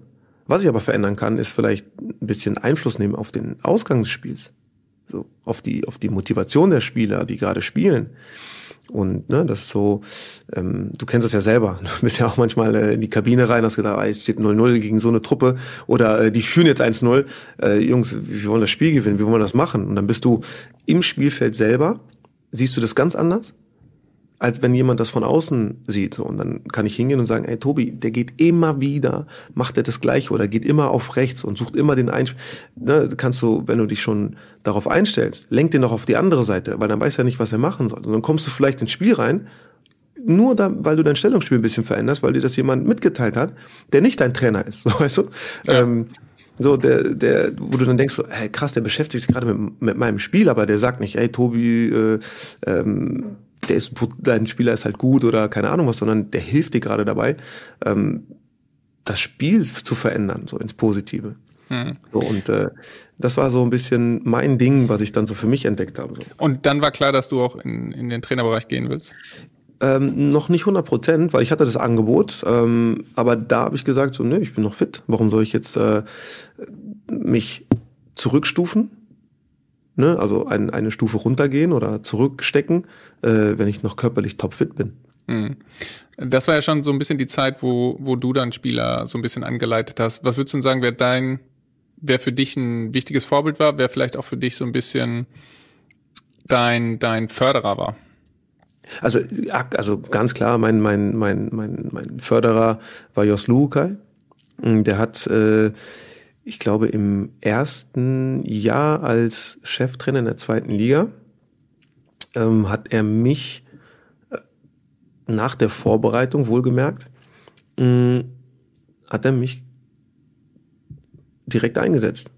Was ich aber verändern kann, ist vielleicht ein bisschen Einfluss nehmen auf den Ausgang des Spiels, so auf die auf die Motivation der Spieler, die gerade spielen und ne, das ist so, ähm, du kennst das ja selber. [LAUGHS] Du bist ja auch manchmal äh, in die Kabine rein, hast gedacht, ah, jetzt steht 0-0 gegen so eine Truppe oder äh, die führen jetzt 1-0. Äh, Jungs, wir wollen das Spiel gewinnen, wie wollen wir das machen? Und dann bist du im Spielfeld selber, siehst du das ganz anders als wenn jemand das von außen sieht. Und dann kann ich hingehen und sagen, ey Tobi, der geht immer wieder, macht er das gleiche oder geht immer auf rechts und sucht immer den Einspiel. Ne, kannst du, wenn du dich schon darauf einstellst, lenk den noch auf die andere Seite, weil dann weiß er nicht, was er machen soll. Und dann kommst du vielleicht ins Spiel rein, nur da, weil du dein Stellungsspiel ein bisschen veränderst, weil dir das jemand mitgeteilt hat, der nicht dein Trainer ist, [LAUGHS] weißt du? Ja. Ähm, so, der, der, wo du dann denkst, so, hey, krass, der beschäftigt sich gerade mit, mit meinem Spiel, aber der sagt nicht, ey, Tobi, äh, ähm, der ist, dein Spieler ist halt gut oder keine Ahnung was, sondern der hilft dir gerade dabei, ähm, das Spiel zu verändern, so ins Positive. Hm. So, und äh, das war so ein bisschen mein Ding, was ich dann so für mich entdeckt habe. So. Und dann war klar, dass du auch in, in den Trainerbereich gehen willst? Ähm, noch nicht 100 Prozent, weil ich hatte das Angebot, ähm, aber da habe ich gesagt, so, nö, ich bin noch fit, warum soll ich jetzt äh, mich zurückstufen? ne? also ein, eine Stufe runtergehen oder zurückstecken, äh, wenn ich noch körperlich topfit bin. Mhm. Das war ja schon so ein bisschen die Zeit, wo, wo du dann Spieler so ein bisschen angeleitet hast. Was würdest du denn sagen, wer dein, wer für dich ein wichtiges Vorbild war, wer vielleicht auch für dich so ein bisschen dein, dein Förderer war? Also, also ganz klar, mein, mein, mein, mein, mein Förderer war Jos Luukai. Mm, der hat äh, ich glaube, im ersten Jahr als Cheftrainer in der zweiten Liga ähm, hat er mich äh, nach der Vorbereitung wohlgemerkt, mh, mm, hat er mich direkt eingesetzt.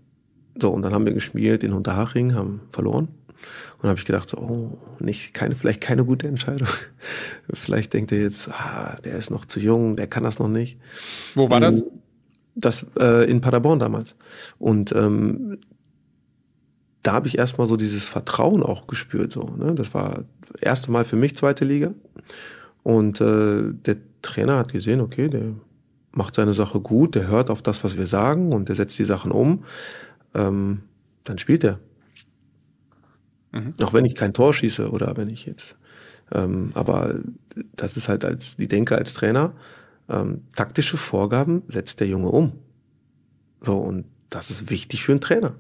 So, und dann haben wir gespielt in Unterhaching, haben verloren. Und habe ich gedacht, so, oh, nicht, keine, vielleicht keine gute Entscheidung. [LAUGHS] vielleicht denkt er jetzt, ah, der ist noch zu jung, der kann das noch nicht. Wo war mm. das? das äh, in Paderborn damals. Und ähm, da habe ich erstmal so dieses Vertrauen auch gespürt. So, ne? Das war das erste Mal für mich zweite Liga. Und äh, der Trainer hat gesehen, okay, der macht seine Sache gut, der hört auf das, was wir sagen und der setzt die Sachen um. Ähm, dann spielt er. Mhm. Auch wenn ich kein Tor schieße oder wenn ich jetzt. Ähm, aber das ist halt als die Denke als Trainer ähm, taktische Vorgaben setzt der Junge um. So, und das ist wichtig für einen Trainer.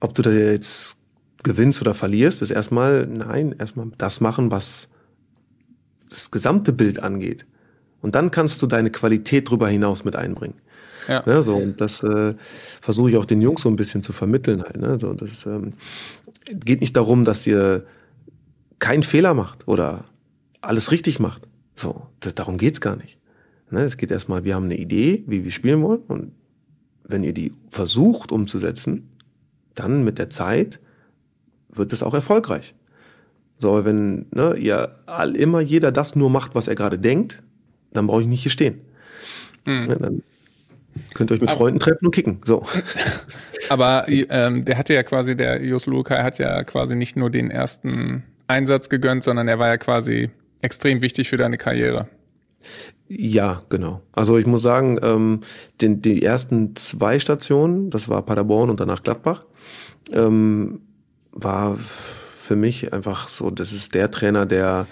Ob du da jetzt gewinnst oder verlierst, ist erstmal, nein, erstmal das machen, was das gesamte Bild angeht. Und dann kannst du deine Qualität drüber hinaus mit einbringen. Ja. Ne, so, und das äh, versuche ich auch den Jungs so ein bisschen zu vermitteln halt. Ne? So, das ähm, geht nicht darum, dass ihr keinen Fehler macht oder alles richtig macht. So, das, darum geht's gar nicht. Ne, es geht erstmal, wir haben eine Idee, wie wir spielen wollen und wenn ihr die versucht umzusetzen, dann mit der Zeit wird das auch erfolgreich. So, aber wenn ne, ihr all, immer jeder das nur macht, was er gerade denkt, dann brauche ich nicht hier stehen. Mhm. Ne, dann Könnt ihr euch mit aber, Freunden treffen und kicken. So. [LAUGHS] Aber ähm, der hatte ja quasi, der Jos Lukai hat ja quasi nicht nur den ersten Einsatz gegönnt, sondern er war ja quasi extrem wichtig für deine Karriere. Ja, genau. Also ich muss sagen, ähm, den, die ersten zwei Stationen, das war Paderborn und danach Gladbach, ähm, war für mich einfach so, das ist der Trainer, der,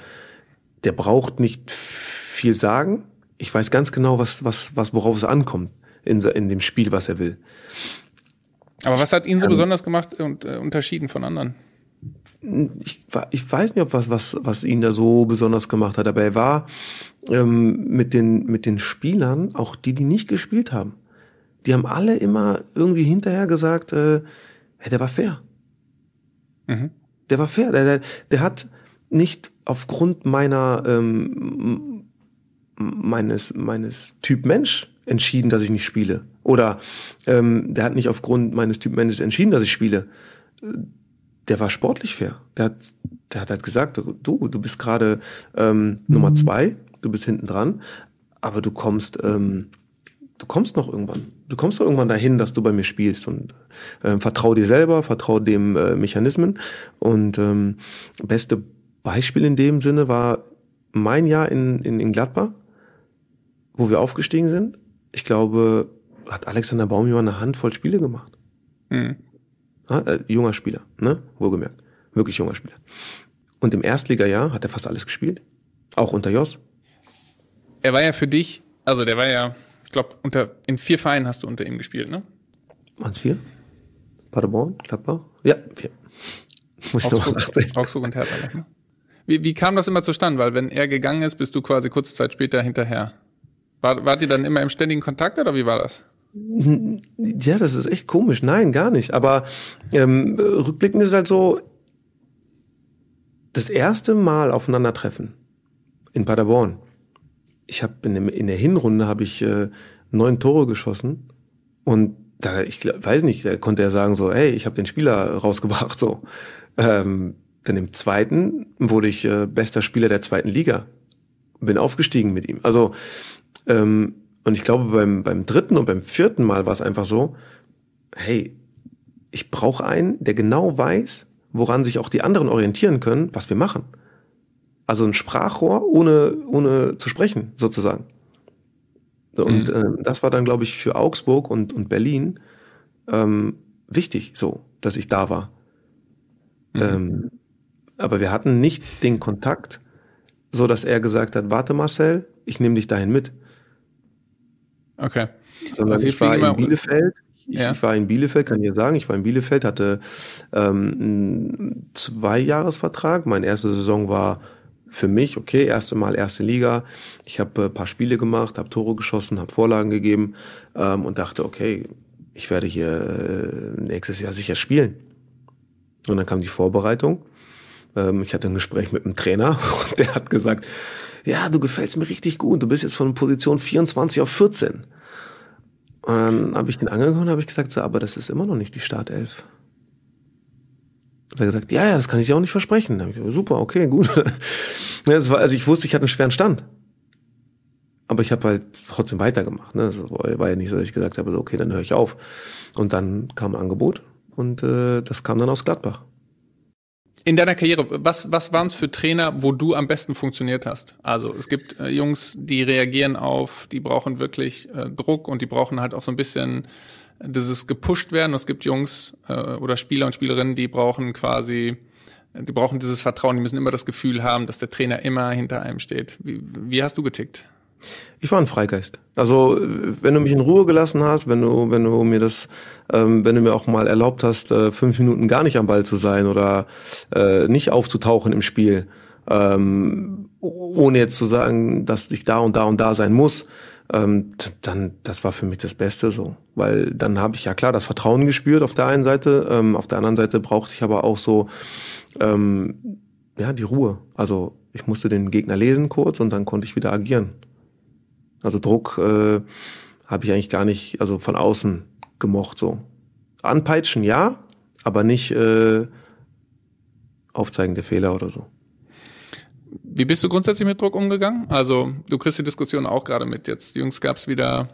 der braucht nicht viel sagen. Ich weiß ganz genau, was, was, was, worauf es ankommt in, in dem Spiel, was er will. Aber was hat ihn so ähm, besonders gemacht und äh, unterschieden von anderen? ich, ich weiß nicht, ob was, was, was ihn da so besonders gemacht hat, aber er war ähm, mit, den, mit den Spielern, auch die, die nicht gespielt haben, die haben alle immer irgendwie hinterher gesagt, äh, hey, der war fair. Mhm. Der war fair. Der, der, der hat nicht aufgrund meiner ähm, meines meines Typ Mensch entschieden, dass ich nicht spiele. Oder ähm, der hat nicht aufgrund meines Typ Mensch entschieden, dass ich spiele der war sportlich fair. Der hat, der hat halt gesagt, du, du bist gerade ähm, Nummer mhm. zwei, du bist hinten dran, aber du kommst, ähm, du kommst noch irgendwann. Du kommst noch irgendwann dahin, dass du bei mir spielst und ähm, vertrau dir selber, vertrau dem äh, Mechanismen. Und ähm, beste Beispiel in dem Sinne war mein Jahr in, in, in Gladbach, wo wir aufgestiegen sind. Ich glaube, hat Alexander Baum eine Handvoll Spiele gemacht. Mhm. Äh, junger Spieler, ne? Wohlgemerkt. Wirklich junger Spieler. Und im Erstligajahr hat er fast alles gespielt. Auch unter Jos. Er war ja für dich, also der war ja, ich glaube, unter in vier Vereinen hast du unter ihm gespielt, ne? Waren es vier? Paderborn, Klappbach? Ja, vier. [LAUGHS] Muss ich nochmal nachdenken. Augsburg und Hertha. Ne? Wie, wie kam das immer zustande? Weil wenn er gegangen ist, bist du quasi kurze Zeit später hinterher. War, wart ihr dann immer im ständigen Kontakt oder wie war das? Ja, das ist echt komisch. Nein, gar nicht. Aber ähm, rückblickend ist halt so, das erste Mal aufeinandertreffen in Paderborn. Ich habe in, in, der Hinrunde habe ich äh, neun Tore geschossen und da ich weiß nicht, da konnte er sagen so, hey, ich habe den Spieler rausgebracht so. Ähm, dann im zweiten wurde ich äh, bester Spieler der zweiten Liga, bin aufgestiegen mit ihm. Also ähm, und ich glaube, beim, beim dritten und beim vierten Mal war es einfach so, hey, ich brauche einen, der genau weiß, woran sich auch die anderen orientieren können, was wir machen. Also ein Sprachrohr ohne, ohne zu sprechen, sozusagen. So, mhm. und äh, das war dann, glaube ich, für Augsburg und, und Berlin ähm, wichtig, so, dass ich da war. Mhm. Ähm, aber wir hatten nicht den Kontakt, so dass er gesagt hat, warte Marcel, ich nehme dich dahin mit. Okay. Sondern also ich war in Bielefeld. Ich, ja. ich, war in Bielefeld, kann dir sagen, ich war in Bielefeld, hatte ähm, einen Zweijahresvertrag. Meine erste Saison war für mich, okay, erste Mal erste Liga. Ich habe ein äh, paar Spiele gemacht, habe Tore geschossen, habe Vorlagen gegeben ähm, und dachte, okay, ich werde hier äh, nächstes Jahr sicher spielen. Und dann kam die Vorbereitung. Ähm, ich hatte ein Gespräch mit einem Trainer [LAUGHS] und der hat gesagt, ja, du gefällst mir richtig gut, du bist jetzt von Position 24 auf 14. Und dann habe ich den angeguckt und habe ich gesagt, so, aber das ist immer noch nicht die Startelf. Und er gesagt, ja, ja, das kann ich dir auch nicht versprechen. Dann ich super, okay, gut. [LAUGHS] das war, also ich wusste, ich hatte einen schweren Stand. Aber ich habe halt trotzdem weitergemacht. Ne? Das war ja nicht so, dass ich gesagt habe, so, okay, dann höre ich auf. Und dann kam ein Angebot und äh, das kam dann aus Gladbach. In deiner Karriere, was, was waren es für Trainer, wo du am besten funktioniert hast? Also es gibt äh, Jungs, die reagieren auf, die brauchen wirklich äh, Druck und die brauchen halt auch so ein bisschen äh, dieses gepusht werden. Es gibt Jungs äh, oder Spieler und Spielerinnen, die brauchen quasi, äh, die brauchen dieses Vertrauen, die müssen immer das Gefühl haben, dass der Trainer immer hinter einem steht. Wie, wie hast du getickt? Ich war ein Freigeist. Also wenn du mich in Ruhe gelassen hast, wenn du, wenn du mir das, ähm, wenn du mir auch mal erlaubt hast, äh, fünf Minuten gar nicht am Ball zu sein oder äh, nicht aufzutauchen im Spiel, ähm, ohne jetzt zu sagen, dass ich da und da und da sein muss, ähm, dann das war für mich das Beste so. Weil dann habe ich ja klar das Vertrauen gespürt auf der einen Seite, ähm, auf der anderen Seite brauchte ich aber auch so ähm, ja die Ruhe. Also ich musste den Gegner lesen kurz und dann konnte ich wieder agieren. Also Druck äh, habe ich eigentlich gar nicht, also von außen gemocht so. Anpeitschen ja, aber nicht äh, aufzeigen der Fehler oder so. Wie bist du grundsätzlich mit Druck umgegangen? Also du kriegst die Diskussion auch gerade mit jetzt. Jüngst gab es wieder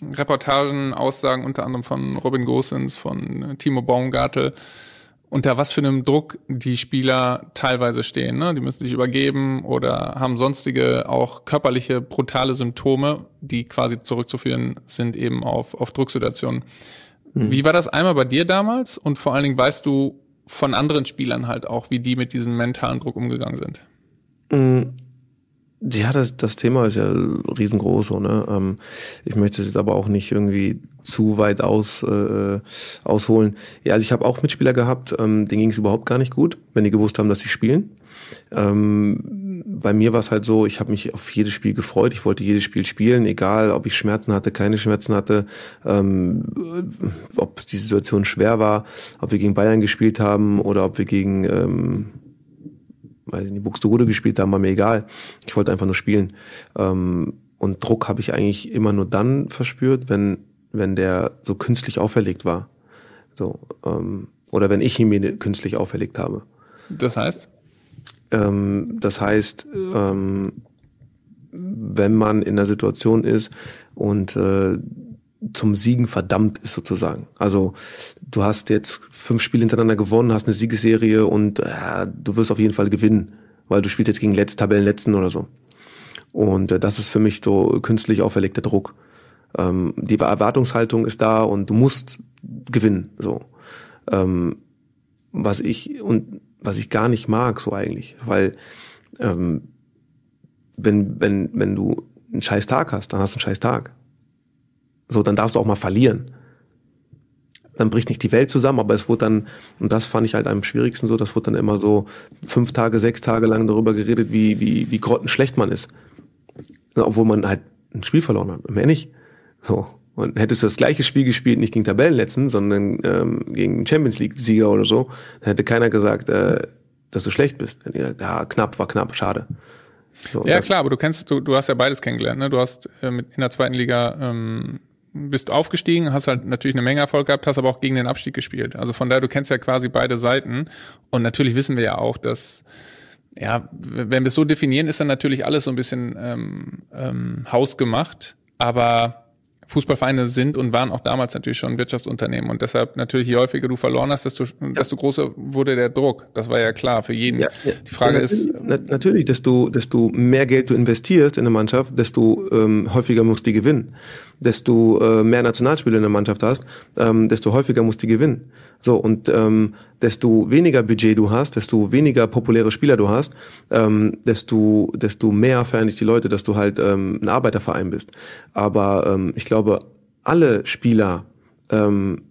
Reportagen, Aussagen unter anderem von Robin Gosens, von Timo Baumgartel unter was für einem Druck die Spieler teilweise stehen. Ne? Die müssen sich übergeben oder haben sonstige auch körperliche brutale Symptome, die quasi zurückzuführen sind eben auf, auf Drucksituationen. Mhm. Wie war das einmal bei dir damals? Und vor allen Dingen weißt du von anderen Spielern halt auch, wie die mit diesem mentalen Druck umgegangen sind? Mhm ja, das, das Thema ist ja riesengroß. So, ne? Ähm, ich möchte es jetzt aber auch nicht irgendwie zu weit aus, äh, äh ausholen. Ja, also ich habe auch Mitspieler gehabt, ähm, denen ging es überhaupt gar nicht gut, wenn die gewusst haben, dass sie spielen. Ähm, bei mir war es halt so, ich habe mich auf jedes Spiel gefreut. Ich wollte jedes Spiel spielen, egal ob ich Schmerzen hatte, keine Schmerzen hatte, ähm, ob die Situation schwer war, ob wir gegen Bayern gespielt haben oder ob wir gegen ähm, weil in die Buxtehude gespielt haben, war mir egal. Ich wollte einfach nur spielen. Ähm, und Druck habe ich eigentlich immer nur dann verspürt, wenn, wenn der so künstlich auferlegt war. So, ähm, oder wenn ich ihn mir künstlich auferlegt habe. Das heißt? Ähm, das heißt, ähm, wenn man in einer Situation ist und äh, zum Siegen verdammt ist sozusagen. Also du hast jetzt fünf Spiele hintereinander gewonnen, hast eine Siegesserie und äh, du wirst auf jeden Fall gewinnen, weil du spielst jetzt gegen Letzt, Tabellenletzten oder so. Und äh, das ist für mich so künstlich auferlegter Druck. Ähm, die Erwartungshaltung ist da und du musst gewinnen. So, ähm, was ich und was ich gar nicht mag so eigentlich, weil ähm, wenn wenn wenn du einen scheiß Tag hast, dann hast du einen scheiß Tag. So, dann darfst du auch mal verlieren. Dann bricht nicht die Welt zusammen, aber es wurde dann, und das fand ich halt am schwierigsten so, das wurde dann immer so fünf Tage, sechs Tage lang darüber geredet, wie, wie, wie grottenschlecht man ist. Obwohl man halt ein Spiel verloren hat, mehr nicht. So. Und hättest du das gleiche Spiel gespielt, nicht gegen Tabellenletzten, sondern ähm, gegen Champions League-Sieger oder so, dann hätte keiner gesagt, äh, dass du schlecht bist. Ja, knapp, war knapp, schade. So, ja, klar, aber du kennst, du, du hast ja beides kennengelernt, ne? Du hast äh, mit, in der zweiten Liga ähm, bist aufgestiegen, hast halt natürlich eine Menge Erfolg gehabt, hast aber auch gegen den Abstieg gespielt. Also von daher, du kennst ja quasi beide Seiten. Und natürlich wissen wir ja auch, dass ja, wenn wir es so definieren, ist dann natürlich alles so ein bisschen ähm, ähm, hausgemacht. Aber Fußballvereine sind und waren auch damals natürlich schon Wirtschaftsunternehmen. Und deshalb natürlich, je häufiger du verloren hast, desto, desto größer wurde der Druck. Das war ja klar für jeden. Ja, ja. Die Frage ja, natürlich, ist. Na, natürlich, desto, desto mehr Geld du investierst in eine Mannschaft, desto ähm, häufiger musst du die gewinnen desto äh, mehr Nationalspieler in der Mannschaft hast, ähm, desto häufiger musst du gewinnen. So und ähm, desto weniger Budget du hast, desto weniger populäre Spieler du hast, ähm, desto desto mehr feiern dich die Leute, dass du halt ähm, ein Arbeiterverein bist. Aber ähm, ich glaube, alle Spieler, ähm,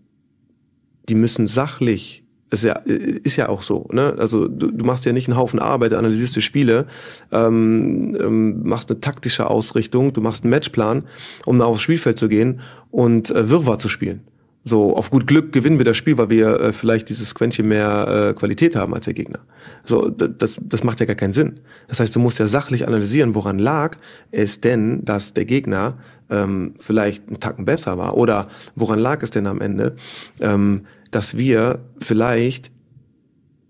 die müssen sachlich ist ja, ist ja auch so. Ne? Also du, du machst ja nicht einen Haufen Arbeit, analysierst die Spiele, ähm, ähm, machst eine taktische Ausrichtung, du machst einen Matchplan, um da aufs Spielfeld zu gehen und äh, Wirrwarr zu spielen. So, auf gut Glück gewinnen wir das Spiel, weil wir äh, vielleicht dieses Quäntchen mehr äh, Qualität haben als der Gegner. So, das, das macht ja gar keinen Sinn. Das heißt, du musst ja sachlich analysieren, woran lag es denn, dass der Gegner ähm, vielleicht einen Tacken besser war? Oder woran lag es denn am Ende, ähm, dass wir vielleicht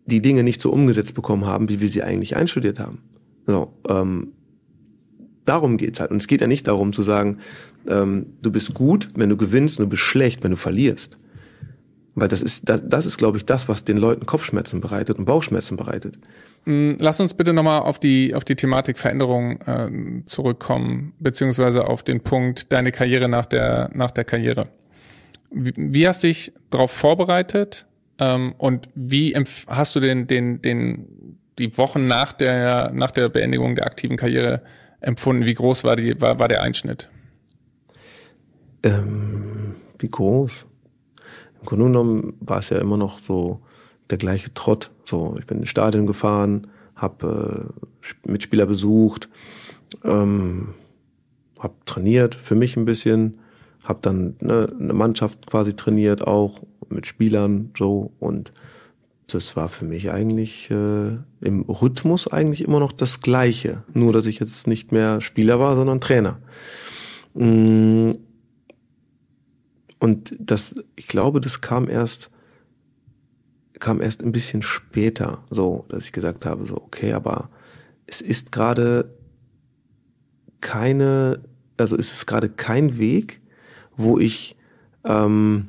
die Dinge nicht so umgesetzt bekommen haben, wie wir sie eigentlich einstudiert haben. So, ähm, darum geht's halt. Und es geht ja nicht darum zu sagen, ähm, du bist gut, wenn du gewinnst, und du bist schlecht, wenn du verlierst. Weil das ist, das, das ist, glaube ich, das, was den Leuten Kopfschmerzen bereitet und Bauchschmerzen bereitet. Mm, lass uns bitte nochmal auf die, auf die Thematik Veränderung äh, zurückkommen, beziehungsweise auf den Punkt deine Karriere nach der, nach der Karriere. Wie, wie hast dich darauf vorbereitet? Ähm, und wie hast du den, den, den, die Wochen nach der, nach der Beendigung der aktiven Karriere empfunden? Wie groß war, die, war, war der Einschnitt? Ähm, wie groß? Im Grunde genommen war es ja immer noch so der gleiche Trott. So, ich bin ins Stadion gefahren, habe äh, Mitspieler besucht, ähm, habe trainiert für mich ein bisschen habe dann ne, eine Mannschaft quasi trainiert, auch mit Spielern so und das war für mich eigentlich äh, im Rhythmus eigentlich immer noch das Gleiche, nur dass ich jetzt nicht mehr Spieler war, sondern Trainer. Mm. Und das, ich glaube, das kam erst kam erst ein bisschen später, so, dass ich gesagt habe, so okay, aber es ist gerade keine, also es ist gerade kein Weg, wo ich, ähm,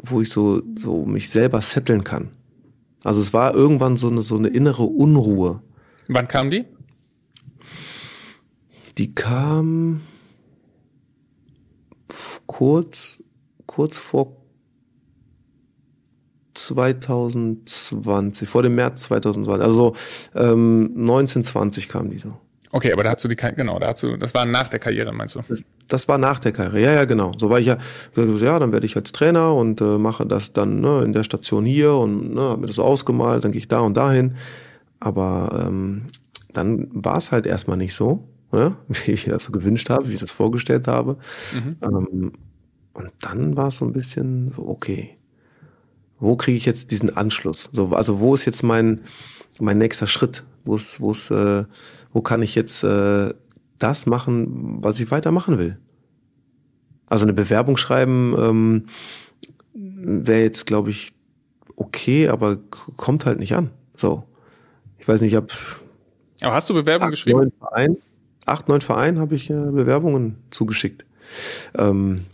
wo ich so, so mich selber setteln kann. Also es war irgendwann so eine, so eine innere Unruhe. Wann kam die? Die kam kurz, kurz vor 2020, vor dem März 2020, also ähm, 1920 kam die so. Okay, aber da hast du die genau, da hast du, das war nach der Karriere, meinst du? Das, das war nach der Karriere, ja, ja, genau. So war ich ja, ja, dann werde ich als Trainer und äh, mache das dann ne, in der Station hier und ne, habe mir das so ausgemalt, dann gehe ich da und dahin. Aber ähm, dann war es halt erstmal nicht so, ne? [LAUGHS] wie ich das so gewünscht habe, wie ich das vorgestellt habe. Mhm. Ähm, und dann war es so ein bisschen, so, okay, wo kriege ich jetzt diesen Anschluss? So, also wo ist jetzt mein, mein nächster Schritt? Wo ist, wo ist, äh, wo kann ich jetzt äh, das machen, was ich weitermachen will. Also eine Bewerbung schreiben ähm, wäre jetzt, glaube ich, okay, aber kommt halt nicht an. So. Ich weiß nicht, ich habe. Aber hast du Bewerbungen geschrieben? Neun Verein, acht, neun Vereinen habe ich äh, Bewerbungen zugeschickt. Ähm,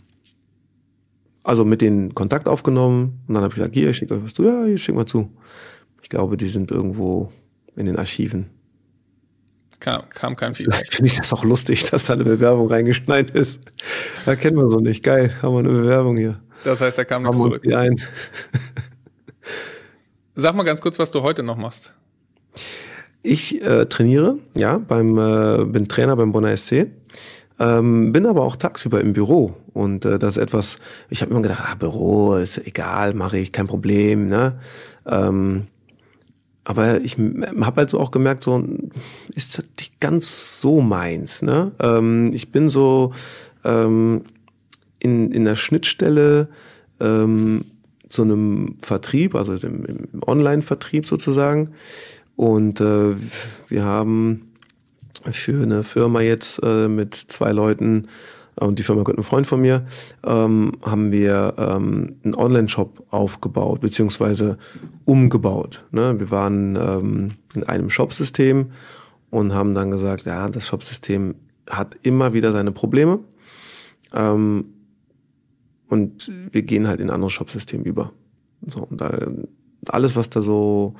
also mit denen Kontakt aufgenommen und dann habe ich gesagt, hier, ich schicke euch was zu. Ja, ich schicke mal zu. Ich glaube, die sind irgendwo in den Archiven. Kam, kam kein Feedback. Vielleicht finde ich das auch lustig, dass da eine Bewerbung reingeschneit ist. Da kennen wir so nicht. Geil, haben wir eine Bewerbung hier. Das heißt, da kam nichts zurück. Die ein. Sag mal ganz kurz, was du heute noch machst. Ich äh, trainiere, ja, beim äh, bin Trainer beim Bonner SC. Ähm, bin aber auch tagsüber im Büro und äh, das ist etwas, ich habe immer gedacht, ah, Büro ist egal, mache ich, kein Problem, ne? Ähm, aber ich habe halt so auch gemerkt, so ist das nicht ganz so meins. Ne? Ähm, ich bin so ähm, in, in der Schnittstelle ähm, zu einem Vertrieb, also im, im Online-Vertrieb sozusagen. Und äh, wir haben für eine Firma jetzt äh, mit zwei Leuten äh, und die Firma gehört einem Freund von mir, ähm, haben wir ähm, einen Online-Shop aufgebaut, beziehungsweise umgebaut. Ne? Wir waren ähm, in einem Shopsystem und haben dann gesagt, ja, das Shopsystem hat immer wieder seine Probleme. Ähm, und wir gehen halt in ein anderes Shopsystem über. So, und da, alles, was da so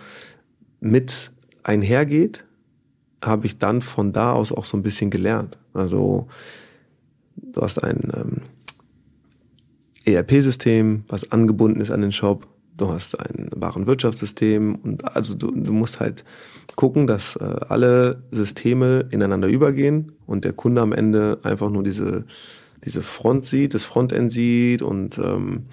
mit einhergeht, habe ich dann von da aus auch so ein bisschen gelernt. Also du hast ein ähm, ERP-System, was angebunden ist an den Shop. Du hast ein Warenwirtschaftssystem und also du, du musst halt gucken, dass äh, alle Systeme ineinander übergehen und der Kunde am Ende einfach nur diese, diese Front sieht, das Frontend sieht und ähm,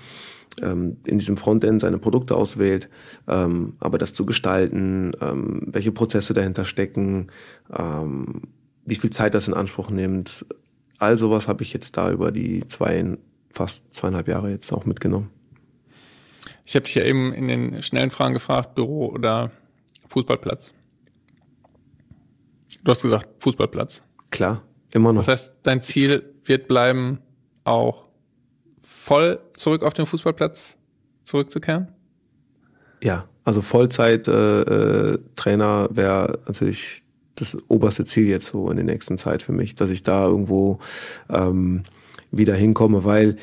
ähm in diesem Frontend seine Produkte auswählt, ähm, aber das zu gestalten, ähm, welche Prozesse dahinter stecken, ähm, wie viel Zeit das in Anspruch nimmt, all sowas habe ich jetzt da über die zwei, fast zweieinhalb Jahre jetzt auch mitgenommen. Ich habe dich ja eben in den schnellen Fragen gefragt, Büro oder Fußballplatz. Du hast gesagt, Fußballplatz. Klar, immer noch. Das heißt, dein Ziel wird bleiben, auch voll zurück auf den Fußballplatz zurückzukehren? Ja, also Vollzeit äh, äh, Trainer wäre natürlich das oberste Ziel jetzt so in der nächsten Zeit für mich, dass ich da irgendwo ähm, wieder hinkomme, weil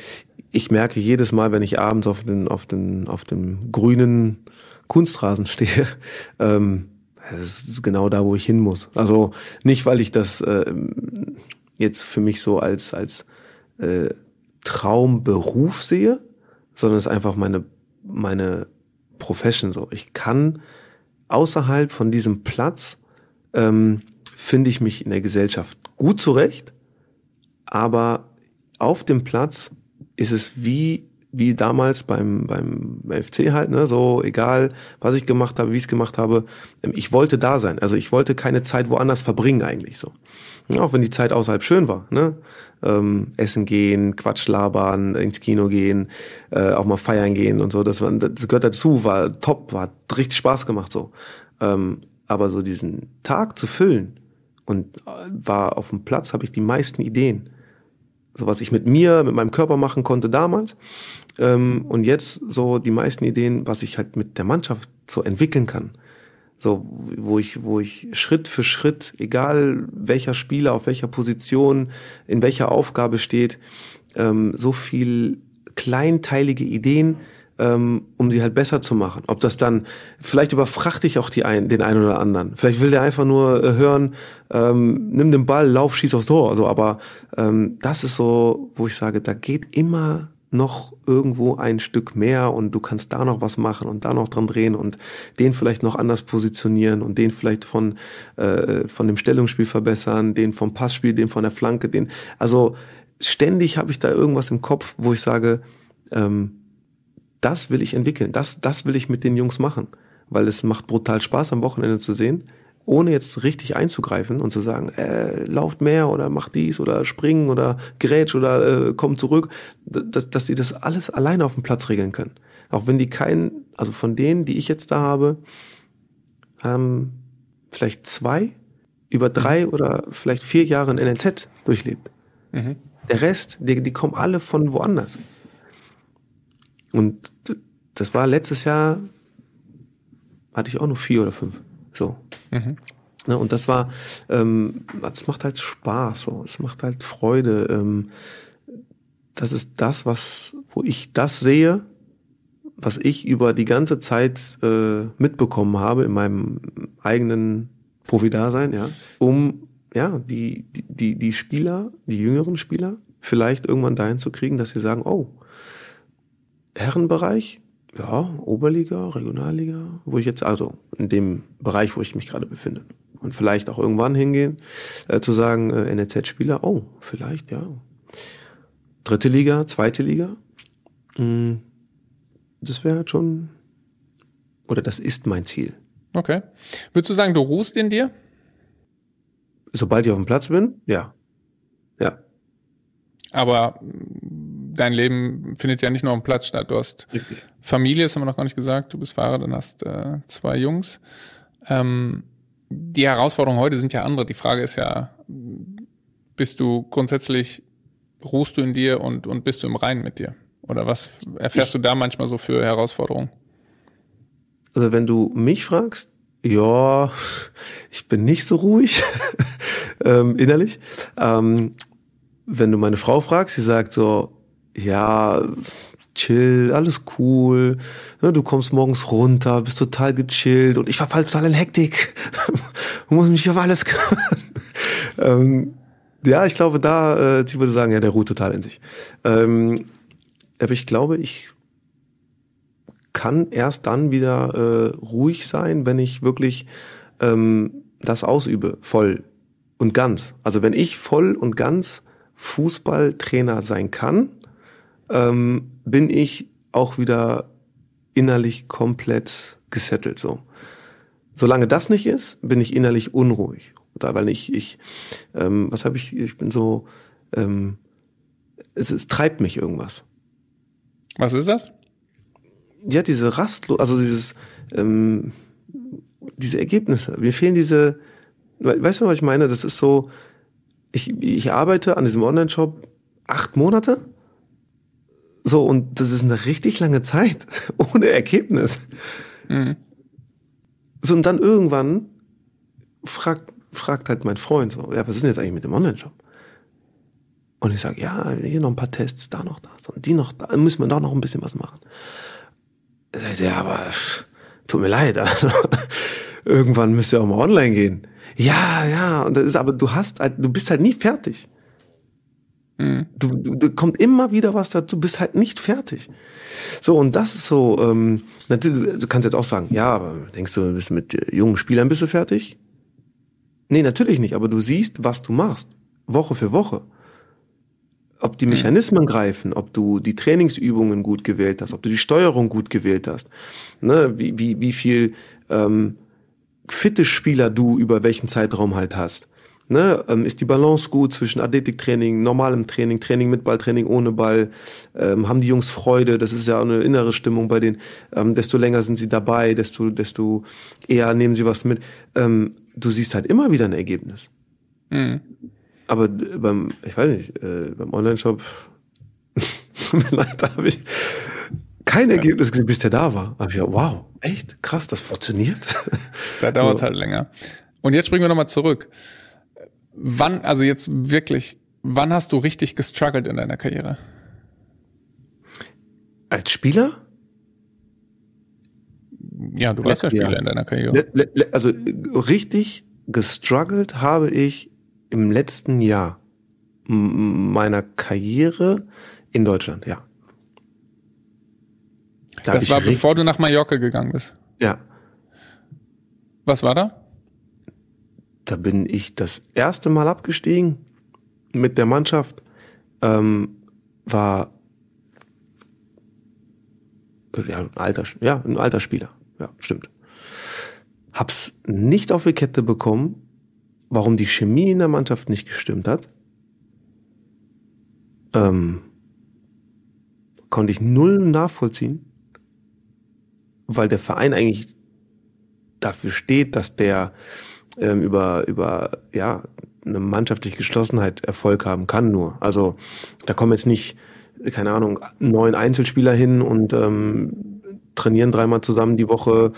ich merke jedes Mal, wenn ich abends auf den auf den auf dem grünen Kunstrasen [LAUGHS] stehe, ähm, das ist genau da, wo ich hin muss. Also nicht, weil ich das äh, jetzt für mich so als als äh, Traumberuf sehe, sondern es ist einfach meine meine Profession so. Ich kann außerhalb von diesem Platz ähm, finde ich mich in der Gesellschaft gut zurecht, aber auf dem Platz ist es wie wie damals beim beim FC halt ne so egal was ich gemacht habe wie ich es gemacht habe ähm, ich wollte da sein also ich wollte keine Zeit woanders verbringen eigentlich so auch wenn die Zeit außerhalb schön war ne ähm, essen gehen Quatsch labern ins Kino gehen äh, auch mal feiern gehen und so das war das gehört dazu war top war richtig Spaß gemacht so ähm, aber so diesen Tag zu füllen und äh, war auf dem Platz, habe ich die meisten Ideen. So was ich mit mir, mit meinem Körper machen konnte damals. Ähm, und jetzt so die meisten Ideen, was ich halt mit der Mannschaft so entwickeln kann. So, wo ich, wo ich Schritt für Schritt, egal welcher Spieler, auf welcher Position, in welcher Aufgabe steht, ähm, so viel kleinteilige Ideen ähm, um sie halt besser zu machen. Ob das dann, vielleicht überfrachte ich auch die ein, den einen oder anderen. Vielleicht will der einfach nur äh, hören, ähm, nimm den Ball, lauf, schieß aufs Tor. Also, aber ähm, das ist so, wo ich sage, da geht immer noch irgendwo ein Stück mehr und du kannst da noch was machen und da noch dran drehen und den vielleicht noch anders positionieren und den vielleicht von, äh, von dem Stellungsspiel verbessern, den vom Passspiel, den von der Flanke, den. Also ständig habe ich da irgendwas im Kopf, wo ich sage, ähm, das will ich entwickeln, das, das will ich mit den Jungs machen, weil es macht brutal Spaß am Wochenende zu sehen, ohne jetzt richtig einzugreifen und zu sagen, äh, lauft mehr oder macht dies oder springen oder grätsch oder äh, komm zurück, dass, dass die das alles alleine auf dem Platz regeln können. Auch wenn die keinen, also von denen, die ich jetzt da habe, haben vielleicht zwei über mhm. drei mhm. oder vielleicht vier Jahre ein NLZ durchlebt. Mhm. Der Rest, die, die kommen alle von woanders. Und das war letztes Jahr, hatte ich auch nur vier oder fünf. So. Mhm. Ne, und das war, ähm, das macht halt Spaß, so. Es macht halt Freude. Ähm, das ist das, was, wo ich das sehe, was ich über die ganze Zeit äh, mitbekommen habe in meinem eigenen Profi-Dasein, ja, um ja die die die Spieler, die jüngeren Spieler vielleicht irgendwann dahin zu kriegen, dass sie sagen, oh, Herrenbereich, ja, Oberliga, Regionalliga, wo ich jetzt, also in dem Bereich, wo ich mich gerade befinde. Und vielleicht auch irgendwann hingehen, äh, zu sagen, äh, NLZ-Spieler, oh, vielleicht, ja. Dritte Liga, zweite Liga. Mh, hm, das wäre halt schon, oder das ist mein Ziel. Okay. Würdest du sagen, du ruhst in dir? Sobald ich auf dem Platz bin, ja. Ja. Aber dein Leben findet ja nicht nur am Platz statt. Du hast Richtig. Familie, das haben wir noch gar nicht gesagt. Du bist Fahrer, dann hast äh, zwei Jungs. Ähm, die Herausforderungen heute sind ja andere. Die Frage ist ja, bist du grundsätzlich, ruhst du in dir und, und bist du im Reinen mit dir? Oder was erfährst ich, du da manchmal so für Herausforderungen? Also wenn du mich fragst, ja, ich bin nicht so ruhig [LAUGHS] ähm, innerlich. Ähm, wenn du meine Frau fragst, sie sagt so, ja, chill, alles cool. Ne, du kommst morgens runter, bist total gechillt und ich verfall total in Hektik. du [LAUGHS] musst mich auf alles kümmern. [LAUGHS] ähm, ja, ich glaube, da, äh, sie würde sagen, ja, der ruht total in sich. Ähm, aber ich glaube, ich kann erst dann wieder äh, ruhig sein, wenn ich wirklich ähm, das ausübe, voll und ganz. Also wenn ich voll und ganz Fußballtrainer sein kann, ähm, bin ich auch wieder innerlich komplett gesettelt so. Solange das nicht ist, bin ich innerlich unruhig. Oder weil ich, ich, ähm, was habe ich, ich bin so, ähm, es, es treibt mich irgendwas. Was ist das? Ja, diese Rastlo, also dieses, ähm, diese Ergebnisse. Mir fehlen diese, weißt du, was ich meine? Das ist so, ich, ich arbeite an diesem Online-Shop acht Monate so, und das ist eine richtig lange Zeit [LAUGHS] ohne Ergebnis. Mhm. So, und dann irgendwann fragt, fragt halt mein Freund so, ja, was ist denn jetzt eigentlich mit dem Online-Shop? Und ich sage, ja, hier noch ein paar Tests, da noch das und die noch, da müssen wir doch noch ein bisschen was machen. Er sagt, ja, aber tut mir leid, [LAUGHS] also, irgendwann müsst ihr auch mal online gehen. Ja, ja, und das ist aber du hast, halt, du bist halt nie fertig. Mhm. Du, du, du kommt immer wieder was dazu, bist halt nicht fertig. So, und das ist so, ähm, natürlich, du kannst jetzt auch sagen, ja, aber denkst du, bist mit jungen Spielern bist du fertig? Nee, natürlich nicht, aber du siehst, was du machst. Woche für Woche. Ob die mhm. Mechanismen mhm. greifen, ob du die Trainingsübungen gut gewählt hast, ob du die Steuerung gut gewählt hast, ne, wie, wie, wie viel ähm, fitte Spieler du über welchen Zeitraum halt hast. Ne? Ähm, ist die Balance gut zwischen Athletiktraining, normalem Training, Training mit Ball, Training ohne Ball? Ähm, haben die Jungs Freude? Das ist ja auch eine innere Stimmung bei denen. Ähm, desto länger sind sie dabei, desto, desto eher nehmen sie was mit. Ähm, du siehst halt immer wieder ein Ergebnis. Mhm. Aber äh, beim, ich weiß nicht, äh, beim Online-Shop, [LAUGHS] tut mir leid, da habe ich kein Ergebnis gesehen, bis der da war. Hab ich gesagt, wow, echt krass, das funktioniert. Da dauert es [LAUGHS] halt länger. Und jetzt springen wir nochmal zurück. Wann, also jetzt wirklich, wann hast du richtig gestruggelt in deiner Karriere? Als Spieler? Ja, du warst ja Spieler in deiner Karriere. also richtig gestruggelt habe ich im letzten Jahr meiner Karriere in Deutschland, ja. Da das war bevor du nach Mallorca gegangen bist. Ja. Was war da? Da bin ich das erste Mal abgestiegen mit der Mannschaft. Ähm, war ja, ein alter, ja, ein alter Spieler. Ja, stimmt. Hab's nicht auf die Kette bekommen, warum die Chemie in der Mannschaft nicht gestimmt hat. Ähm, konnte ich null nachvollziehen, weil der Verein eigentlich dafür steht, dass der ähm, über, über ja, eine mannschaftliche Geschlossenheit Erfolg haben kann nur. Also da kommen jetzt nicht, keine Ahnung, neun Einzelspieler hin und ähm, trainieren dreimal zusammen die Woche,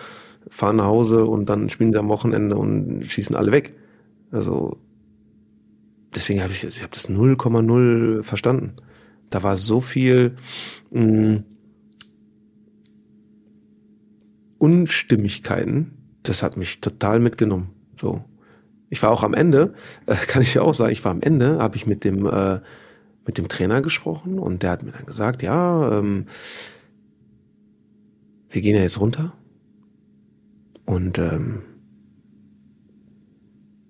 fahren nach Hause und dann spielen sie am Wochenende und schießen alle weg. Also deswegen habe ich, ich hab das 0,0 verstanden. Da war so viel mh, hm, Unstimmigkeiten, das hat mich total mitgenommen. So. Ich war auch am Ende, äh, [LAUGHS] kann ich ja auch sagen, ich war am Ende, habe ich mit dem, äh, mit dem Trainer gesprochen und der hat mir dann gesagt, ja, ähm, wir gehen ja jetzt runter. Und ähm,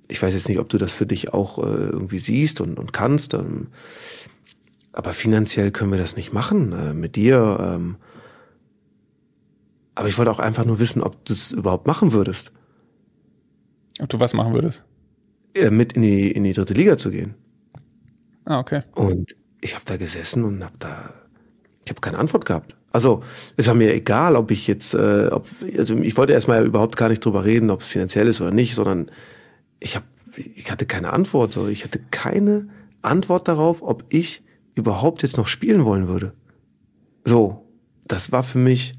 ich weiß jetzt nicht, ob du das für dich auch äh, irgendwie siehst und, und kannst. Ähm, aber finanziell können wir das nicht machen äh, mit dir. Ähm, aber ich wollte auch einfach nur wissen, ob du es überhaupt machen würdest. Ob du was machen würdest? Äh, mit in die, in die dritte Liga zu gehen. Ah, okay. Und ich habe da gesessen und habe da, ich habe keine Antwort gehabt. Also es war mir egal, ob ich jetzt, äh, ob, also ich wollte erstmal überhaupt gar nicht drüber reden, ob es finanziell ist oder nicht, sondern ich habe, ich hatte keine Antwort. So. Ich hatte keine Antwort darauf, ob ich überhaupt jetzt noch spielen wollen würde. So, das war für mich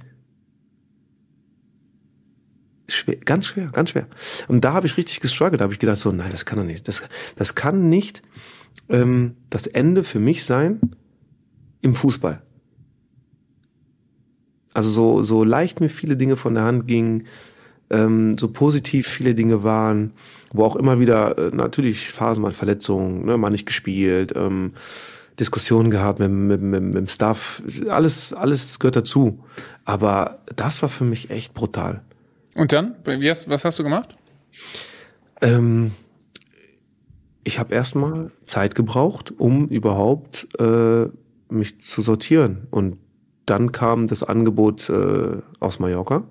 schwer, ganz schwer, ganz schwer. Und da habe ich richtig gestruggelt, da habe ich gedacht, so, nein, das kann doch nicht. Das, das kann nicht ähm, das Ende für mich sein im Fußball. Also so, so leicht mir viele Dinge von der Hand gingen, ähm, so positiv viele Dinge waren, wo auch immer wieder äh, natürlich Phasen mal Verletzungen, ne, mal nicht gespielt, ähm, Diskussionen gehabt mit, mit, mit, mit dem Staff, alles, alles gehört dazu. Aber das war für mich echt brutal. Und dann? Hast, was hast du gemacht? Ähm, ich habe erstmal Zeit gebraucht, um überhaupt äh, mich zu sortieren. Und dann kam das Angebot äh, aus Mallorca.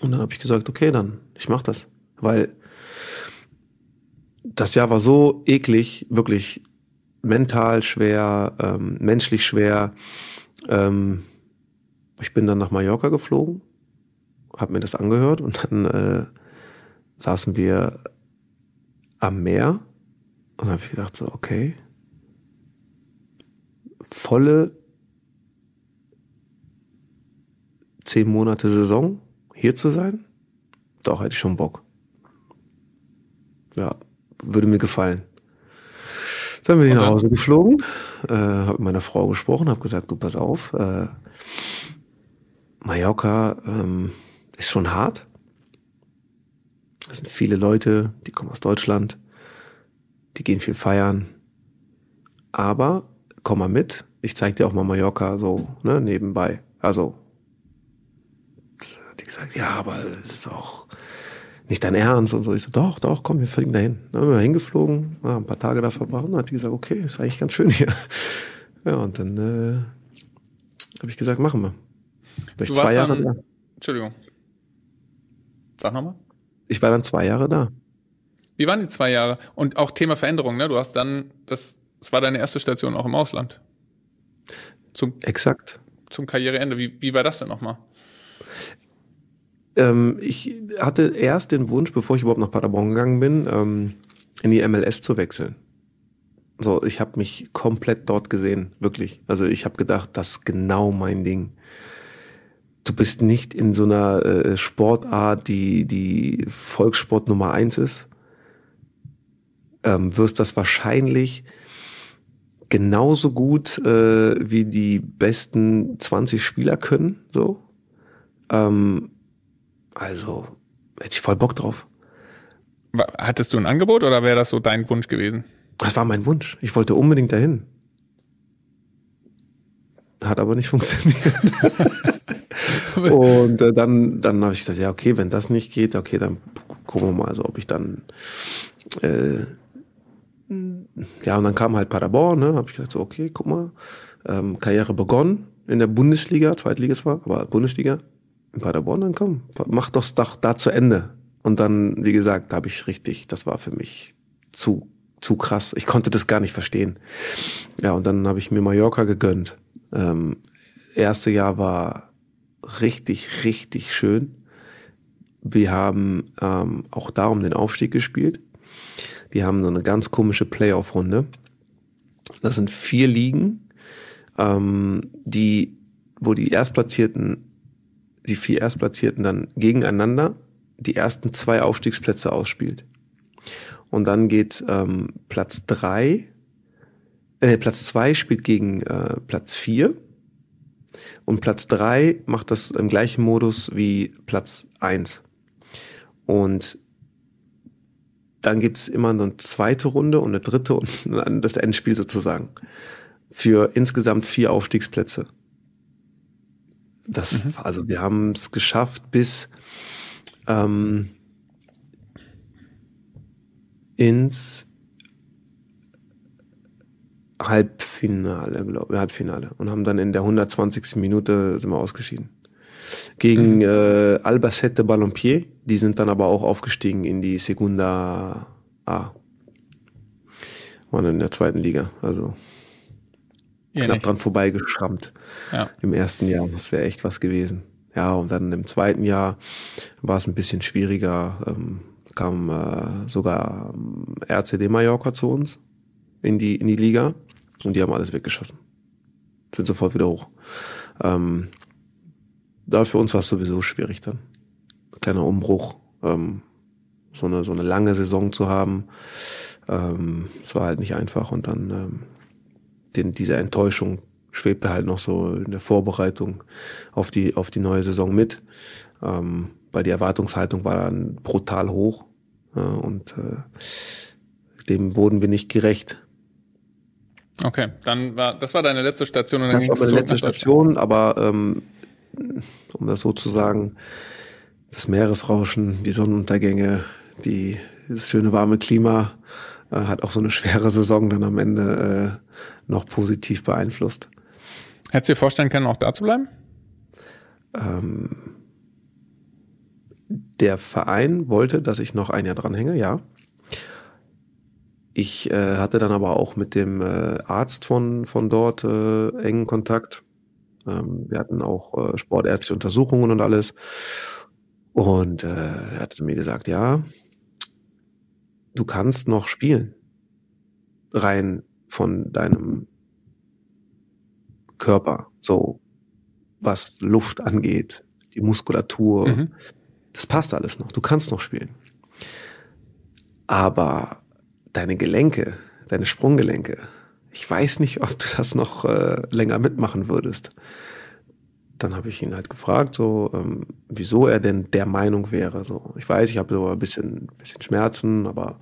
Und dann habe ich gesagt, okay, dann, ich mache das. Weil das Jahr war so eklig, wirklich mental schwer, ähm, menschlich schwer. Ähm, ich bin dann nach Mallorca geflogen habe mir das angehört und dann äh, saßen wir am Meer und habe ich gedacht so, okay, volle zehn Monate Saison hier zu sein, doch hätte ich schon Bock. Ja, würde mir gefallen. Dann bin ich nach Hause geflogen, äh, habe mit meiner Frau gesprochen, habe gesagt, du pass auf, äh, Mallorca, ähm, ist schon hart. Es sind viele Leute, die kommen aus Deutschland, die gehen viel feiern. Aber komm mal mit, ich zeig dir auch mal Mallorca so ne, nebenbei. Also die gesagt, ja, aber das ist auch nicht dein Ernst und so. Ich so, doch, doch, komm, wir fliegen dahin. Dann haben wir hingeflogen, haben ein paar Tage da verbracht und hat die gesagt, okay, ist eigentlich ganz schön hier. [LAUGHS] Ja, und dann äh, habe ich gesagt, machen wir. Durch zwei Jahre. Dann, Entschuldigung. Sag nochmal. Ich war dann zwei Jahre da. Wie waren die zwei Jahre? Und auch Thema Veränderung, ne? Du hast dann, das, das war deine erste Station auch im Ausland. Zum, Exakt. Zum Karriereende. Wie, wie war das denn nochmal? Ähm, ich hatte erst den Wunsch, bevor ich überhaupt nach Paderborn gegangen bin, ähm, in die MLS zu wechseln. So, ich habe mich komplett dort gesehen, wirklich. Also ich habe gedacht, das ist genau mein Ding du bist nicht in so einer äh, Sportart, die, die Volkssport Nummer eins ist, ähm, wirst das wahrscheinlich genauso gut äh, wie die besten 20 Spieler können. So. Ähm, also hätte ich voll Bock drauf. Hattest du ein Angebot oder wäre das so dein Wunsch gewesen? Das war mein Wunsch. Ich wollte unbedingt dahin. Hat aber nicht [LAUGHS] funktioniert. [LAUGHS] [LAUGHS] und äh, dann, dann habe ich gesagt, ja, okay, wenn das nicht geht, okay, dann gucken wir mal, also, ob ich dann äh, ja, und dann kam halt Paderborn, ne? Habe ich gesagt, so, okay, guck mal, ähm, Karriere begonnen in der Bundesliga, Zweitliga zwar, aber Bundesliga in Paderborn, dann komm, mach doch doch da zu Ende. Und dann, wie gesagt, habe ich richtig, das war für mich zu zu krass. Ich konnte das gar nicht verstehen. Ja, und dann habe ich mir Mallorca gegönnt. Ähm, erste Jahr war richtig, richtig schön. Wir haben ähm, auch da um den Aufstieg gespielt. Die haben so eine ganz komische Playoff-Runde. Das sind vier Ligen, ähm, die, wo die Erstplatzierten, die vier Erstplatzierten dann gegeneinander die ersten zwei Aufstiegsplätze ausspielt. Und dann geht ähm, Platz drei, äh, Platz zwei spielt gegen äh, Platz vier und Platz 3 macht das im gleichen Modus wie Platz 1. Und dann gibt es immer eine zweite Runde und eine dritte und dann [LAUGHS] das Endspiel sozusagen. Für insgesamt vier Aufstiegsplätze. Das, mhm. also wir haben es geschafft bis ähm, ins Halbfinale, glaube Halbfinale. Und haben dann in der 120. Minute sind wir ausgeschieden. Gegen mhm. äh, Albacete Ballonpier, die sind dann aber auch aufgestiegen in die Segunda A. Waren in der zweiten Liga, also Ehrlich. knapp dran vorbeigeschrammt ja. im ersten Jahr. Das wäre echt was gewesen. Ja, und dann im zweiten Jahr war es ein bisschen schwieriger. Ähm, kam äh, sogar ähm, RCD Mallorca zu uns in die, in die Liga. Und die haben alles weggeschossen. Sind sofort wieder hoch. Ähm, da für uns war es sowieso schwierig dann. Kleiner Umbruch, ähm, so, eine, so eine lange Saison zu haben. Ähm, es war halt nicht einfach und dann ähm, den, diese Enttäuschung schwebte halt noch so in der Vorbereitung auf die, auf die neue Saison mit, ähm, weil die Erwartungshaltung war dann brutal hoch äh, und äh, dem wurden wir nicht gerecht. Okay, dann war das war deine letzte Station und dann das war meine letzte Station, aber ähm, um das so zu sagen, das Meeresrauschen, die Sonnenuntergänge, die das schöne warme Klima äh, hat auch so eine schwere Saison dann am Ende äh, noch positiv beeinflusst. Hättest du dir vorstellen können, auch da zu bleiben? Ähm, der Verein wollte, dass ich noch ein Jahr dranhänge, ja. Ich äh, hatte dann aber auch mit dem äh, Arzt von, von dort äh, engen Kontakt. Ähm, wir hatten auch äh, sportärztliche Untersuchungen und alles. Und äh, er hatte mir gesagt, ja, du kannst noch spielen. Rein von deinem Körper, so was Luft angeht, die Muskulatur. Mhm. Das passt alles noch. Du kannst noch spielen. Aber deine Gelenke, deine Sprunggelenke, ich weiß nicht, ob du das noch äh, länger mitmachen würdest. Dann habe ich ihn halt gefragt, so, ähm, wieso er denn der Meinung wäre. So, ich weiß, ich habe so ein bisschen, bisschen Schmerzen, aber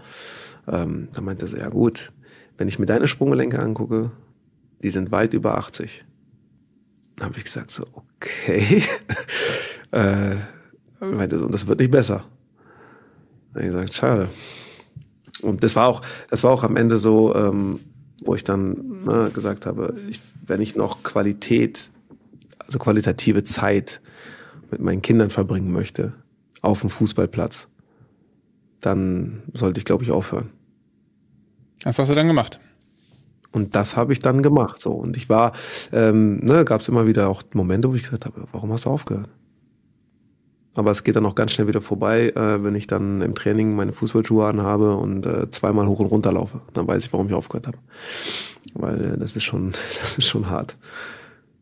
ähm, dann meinte er so, ja gut, wenn ich mir deine Sprunggelenke angucke, die sind weit über 80. Dann habe ich gesagt, so, okay. [LAUGHS] äh, meinte so, das wird nicht besser. Dann habe ich gesagt, schade. Und das war auch, das war auch am Ende so, ähm, wo ich dann na, ne, gesagt habe, ich, wenn ich noch Qualität, also qualitative Zeit mit meinen Kindern verbringen möchte, auf dem Fußballplatz, dann sollte ich, glaube ich, aufhören. Was hast du dann gemacht? Und das habe ich dann gemacht. So. Und ich war, ähm, ne, gab es immer wieder auch Momente, wo ich gesagt habe, warum hast du aufgehört? aber es geht dann auch ganz schnell wieder vorbei, äh, wenn ich dann im Training meine Fußballschuhe anhabe und äh, zweimal hoch und runter laufe. Dann weiß ich, warum ich aufgehört habe. Weil äh, das ist schon, [LAUGHS] das ist schon hart.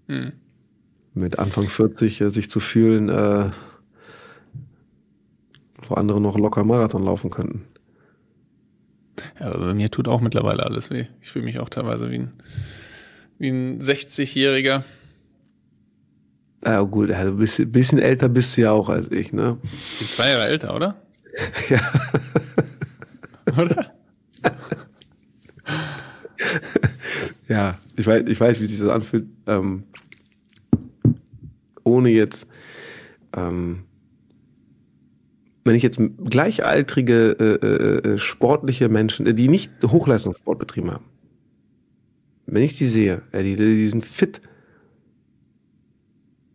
Mhm. Mit Anfang 40 äh, sich zu fühlen, äh, wo andere noch locker Marathon laufen könnten. Ja, aber bei mir tut auch mittlerweile alles weh. Ich fühle mich auch teilweise wie ein, wie ein 60-Jähriger. Ja, gut, also ein bisschen, bisschen älter bist du ja auch als ich, ne? Ich zwei Jahre älter, oder? [LAUGHS] Ja. oder? ja, ich weiß, ich weiß, wie sich das anfühlt. Ähm, ohne jetzt, ähm, wenn ich jetzt gleichaltrige äh, äh, äh sportliche Menschen, äh, die nicht Hochleistungssport betrieben haben, wenn ich die sehe, äh, die, die sind fit,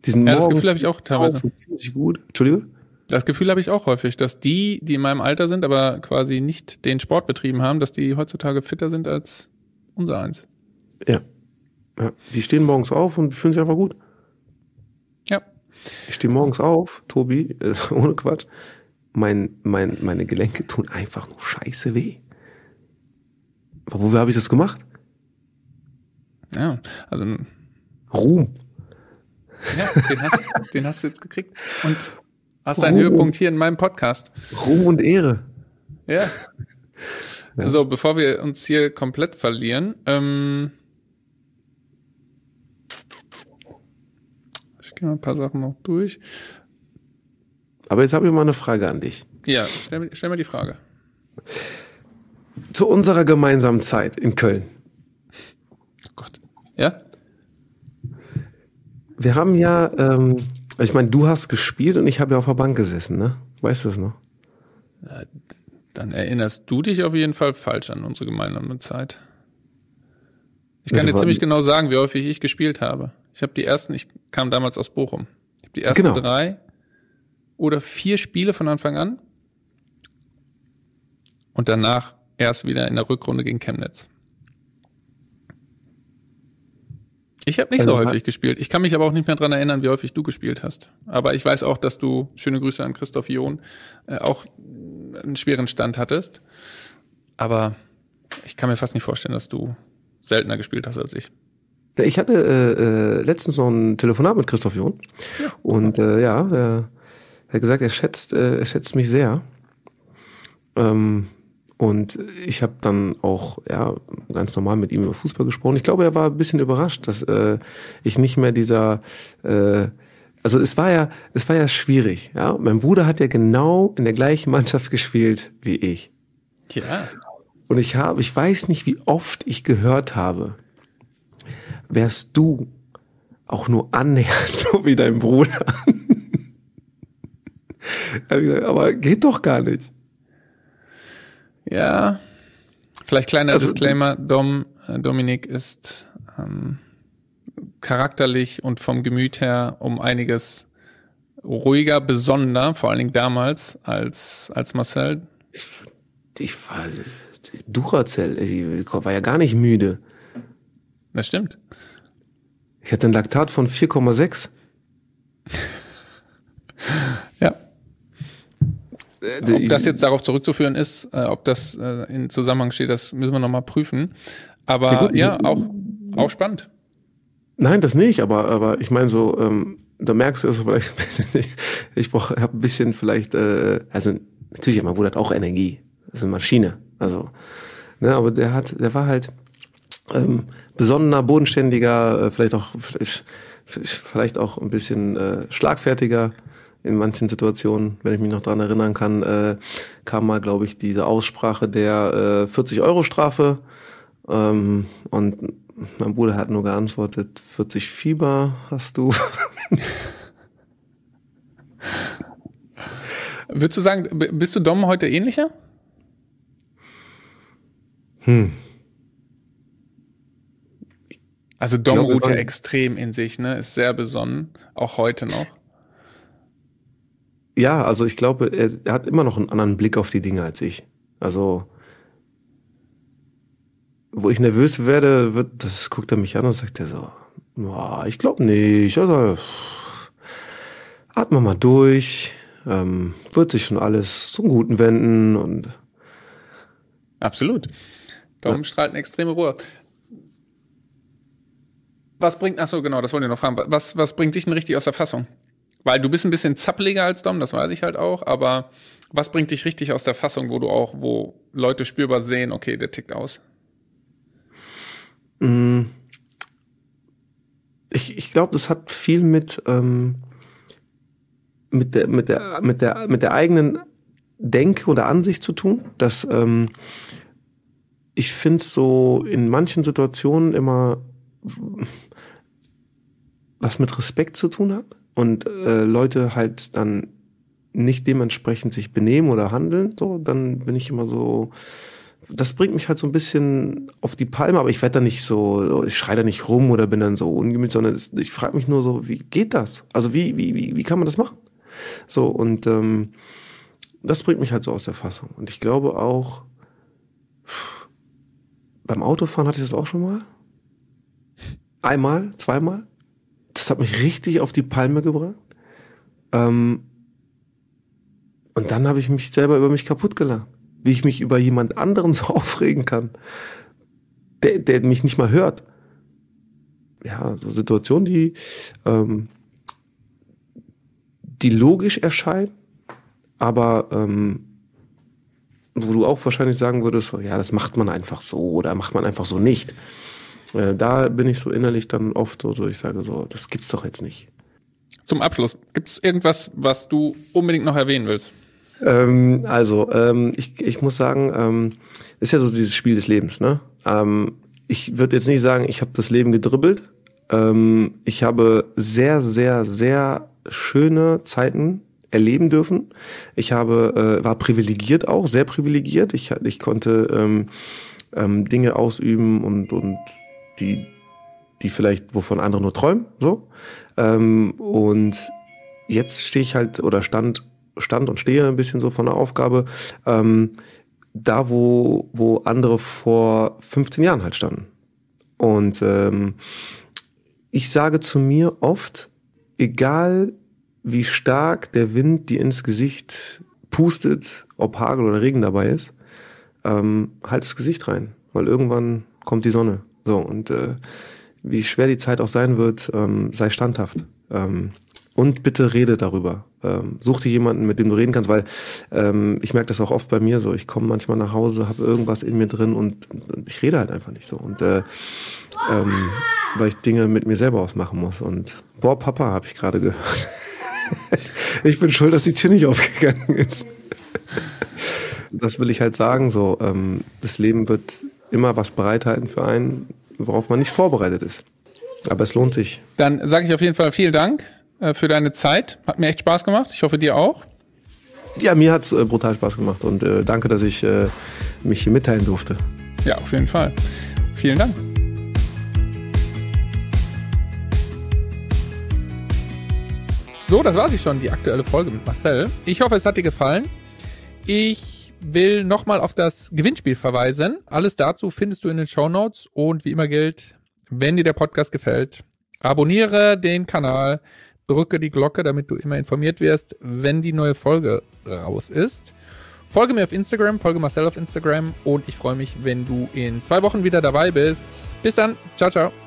diesen ja, das Gefühl habe ich auch teilweise. ich gut. Entschuldige? Das Gefühl habe ich auch häufig, dass die, die in meinem Alter sind, aber quasi nicht den Sport betrieben haben, dass die heutzutage fitter sind als unser eins. Ja. ja. Die stehen morgens auf und fühlen sich einfach gut. Ja. Ich stehe morgens auf, Tobi, äh, [LAUGHS] ohne Quatsch. Mein, mein, meine Gelenke tun einfach nur scheiße weh. Wofür habe ich das gemacht? Ja, also. Ruhm. Ja, den hast, den hast du jetzt gekriegt. Und hast deinen Ruhm. Höhepunkt hier in meinem Podcast. Ruhm und Ehre. Ja. [LAUGHS] ja. So, also, bevor wir uns hier komplett verlieren, ähm, ich gehe mal ein paar Sachen noch durch. Aber jetzt habe ich mal eine Frage an dich. Ja, stell, stell mir die Frage. Zu unserer gemeinsamen Zeit in Köln. Oh Gott. Ja? wir haben ja, ähm, ich meine, du hast gespielt und ich habe ja auf der Bank gesessen, ne? Weißt du es noch? dann erinnerst du dich auf jeden Fall falsch an unsere gemeinsame Zeit. Ich kann ja, dir ziemlich genau sagen, wie häufig ich gespielt habe. Ich habe die ersten, ich kam damals aus Bochum. Ich habe die ersten genau. drei oder vier Spiele von Anfang an und danach erst wieder in der Rückrunde gegen Chemnitz. Ich habe nicht also, so häufig gespielt. Ich kann mich aber auch nicht mehr daran erinnern, wie häufig du gespielt hast. Aber ich weiß auch, dass du, schöne Grüße an Christoph Ion, äh, auch einen schweren Stand hattest. Aber ich kann mir fast nicht vorstellen, dass du seltener gespielt hast als ich. Ich hatte äh, äh, letztens noch ein Telefonat mit Christoph John ja. und äh, ja, er hat gesagt, er schätzt, äh, er schätzt mich sehr. Ähm, und ich habe dann auch ja, ganz normal mit ihm über Fußball gesprochen. Ich glaube, er war ein bisschen überrascht, dass äh, ich nicht mehr dieser äh, also es war ja, es war ja schwierig. Ja, mein Bruder hat ja genau in der gleichen Mannschaft gespielt wie ich. Ja. Und ich habe, ich weiß nicht, wie oft ich gehört habe, wärst du auch nur annähernd [LAUGHS] so wie dein Bruder. [LAUGHS] aber geht doch gar nicht. Ja. Vielleicht kleiner also, Disclaimer, Dom, äh, Dominik ist ähm, charakterlich und vom Gemüt her um einiges ruhiger, besonderer, vor allen Dingen damals, als, als Marcel. Ich, ich war Duracell, ich war ja gar nicht müde. Das stimmt. Ich hatte ein Laktat von 4,6. Äh, ob das jetzt darauf zurückzuführen ist, äh, ob das äh, in Zusammenhang steht, das müssen wir nochmal prüfen. Aber ja, ja, ne? auch, auch spannend. Nein, das nicht, aber, aber ich meine so, ähm, da merkst du es [LAUGHS] vielleicht ein bisschen, ich, ich brauche, habe ein bisschen vielleicht, äh, also natürlich, mein Bruder hat auch Energie, das ist eine Maschine, also, ne, aber der hat, der war halt ähm, besonnener, bodenständiger, äh, vielleicht auch, vielleicht, vielleicht auch ein bisschen äh, schlagfertiger, in manchen Situationen, wenn ich mich noch dran erinnern kann, äh, kam mal, glaube ich, diese Aussprache der äh, 40-Euro-Strafe. Ähm, und mein Bruder hat nur geantwortet, 40 Fieber hast du. [LAUGHS] Würdest du sagen, bist du Dom heute ähnlicher? Hm. Also Dom ruht ja extrem in sich, ne? Ist sehr besonnen, auch heute noch ja, also ich glaube, er, er hat immer noch einen anderen Blick auf die Dinge als ich. Also, wo ich nervös werde, wird, das guckt er mich an und sagt er so, boah, ich glaube nicht. Also, atme mal durch, ähm, wird sich schon alles zum Guten wenden und absolut. Darum ja. strahlt eine extreme Ruhe. Was bringt, ach so, genau, das wollen wir noch fragen. Was, was bringt dich denn richtig aus der Fassung? Weil du bist ein bisschen zappeliger als Dom, das weiß ich halt auch, aber was bringt dich richtig aus der Fassung, wo du auch, wo Leute spürbar sehen, okay, der tickt aus? Mm. Ich, ich glaube, das hat viel mit, ähm, mit, der, mit, der, mit, der, mit der eigenen Denke oder Ansicht zu tun, dass ähm, ich finde so in manchen Situationen immer was mit Respekt zu tun hat und äh, Leute halt dann nicht dementsprechend sich benehmen oder handeln, so, dann bin ich immer so, das bringt mich halt so ein bisschen auf die Palme, aber ich werde da nicht so, ich schreie da nicht rum oder bin dann so ungemütlich, sondern ich frage mich nur so, wie geht das? Also wie, wie, wie, wie kann man das machen? So, und ähm, das bringt mich halt so aus der Fassung. Und ich glaube auch, beim Autofahren hatte ich das auch schon mal. Einmal, zweimal das hat mich richtig auf die Palme gebracht. Ähm, und dann habe ich mich selber über mich kaputt gelacht, wie ich mich über jemand anderen [LAUGHS] so aufregen kann, der, der mich nicht mal hört. Ja, so Situationen, die, ähm, die logisch erscheinen, aber ähm, wo du auch wahrscheinlich sagen würdest, ja, das macht man einfach so oder macht man einfach so nicht. Äh, da bin ich so innerlich dann oft so, so, ich sage so, das gibt's doch jetzt nicht. Zum Abschluss, gibt's irgendwas, was du unbedingt noch erwähnen willst? Ähm, also, ähm, ich, ich muss sagen, ähm, ist ja so dieses Spiel des Lebens, ne? Ähm, ich würde jetzt nicht sagen, ich habe das Leben gedribbelt. Ähm, ich habe sehr, sehr, sehr schöne Zeiten erleben dürfen. Ich habe äh, war privilegiert auch, sehr privilegiert. Ich, ich konnte ähm, ähm, Dinge ausüben und, und die, die vielleicht, wovon andere nur träumen, so. Ähm, und jetzt stehe ich halt oder stand, stand und stehe ein bisschen so von der Aufgabe, ähm, da wo, wo andere vor 15 Jahren halt standen. Und ähm, ich sage zu mir oft, egal wie stark der Wind dir ins Gesicht pustet, ob Hagel oder Regen dabei ist, ähm, halt das Gesicht rein, weil irgendwann kommt die Sonne. So, und äh, wie schwer die Zeit auch sein wird, ähm, sei standhaft. Ähm, und bitte rede darüber. Ähm, such dir jemanden, mit dem du reden kannst, weil ähm, ich merke das auch oft bei mir so. Ich komme manchmal nach Hause, habe irgendwas in mir drin und, und, ich rede halt einfach nicht so. Und äh, ähm, weil ich Dinge mit mir selber ausmachen muss. Und boah, Papa, habe ich gerade gehört. [LAUGHS] ich bin schuld, dass die Tür nicht aufgegangen ist. Das will ich halt sagen. So, ähm, das Leben wird immer was bereithalten für einen, worauf man nicht vorbereitet ist. Aber es lohnt sich. Dann sage ich auf jeden Fall vielen Dank äh, für deine Zeit. Hat mir echt Spaß gemacht. Ich hoffe dir auch. Ja, mir hat es äh, brutal Spaß gemacht und äh, danke, dass ich mich hier mitteilen durfte. Ja, auf jeden Fall. Vielen Dank. So, das war sie schon, die aktuelle Folge mit Marcel. Ich hoffe, es hat dir gefallen. Ich will nochmal auf das Gewinnspiel verweisen. Alles dazu findest du in den Show Notes und wie immer gilt, wenn dir der Podcast gefällt, abonniere den Kanal, drücke die Glocke, damit du immer informiert wirst, wenn die neue Folge raus ist. Folge mir auf Instagram, folge Marcel auf Instagram und ich freue mich, wenn du in zwei Wochen wieder dabei bist. Bis dann, ciao, ciao.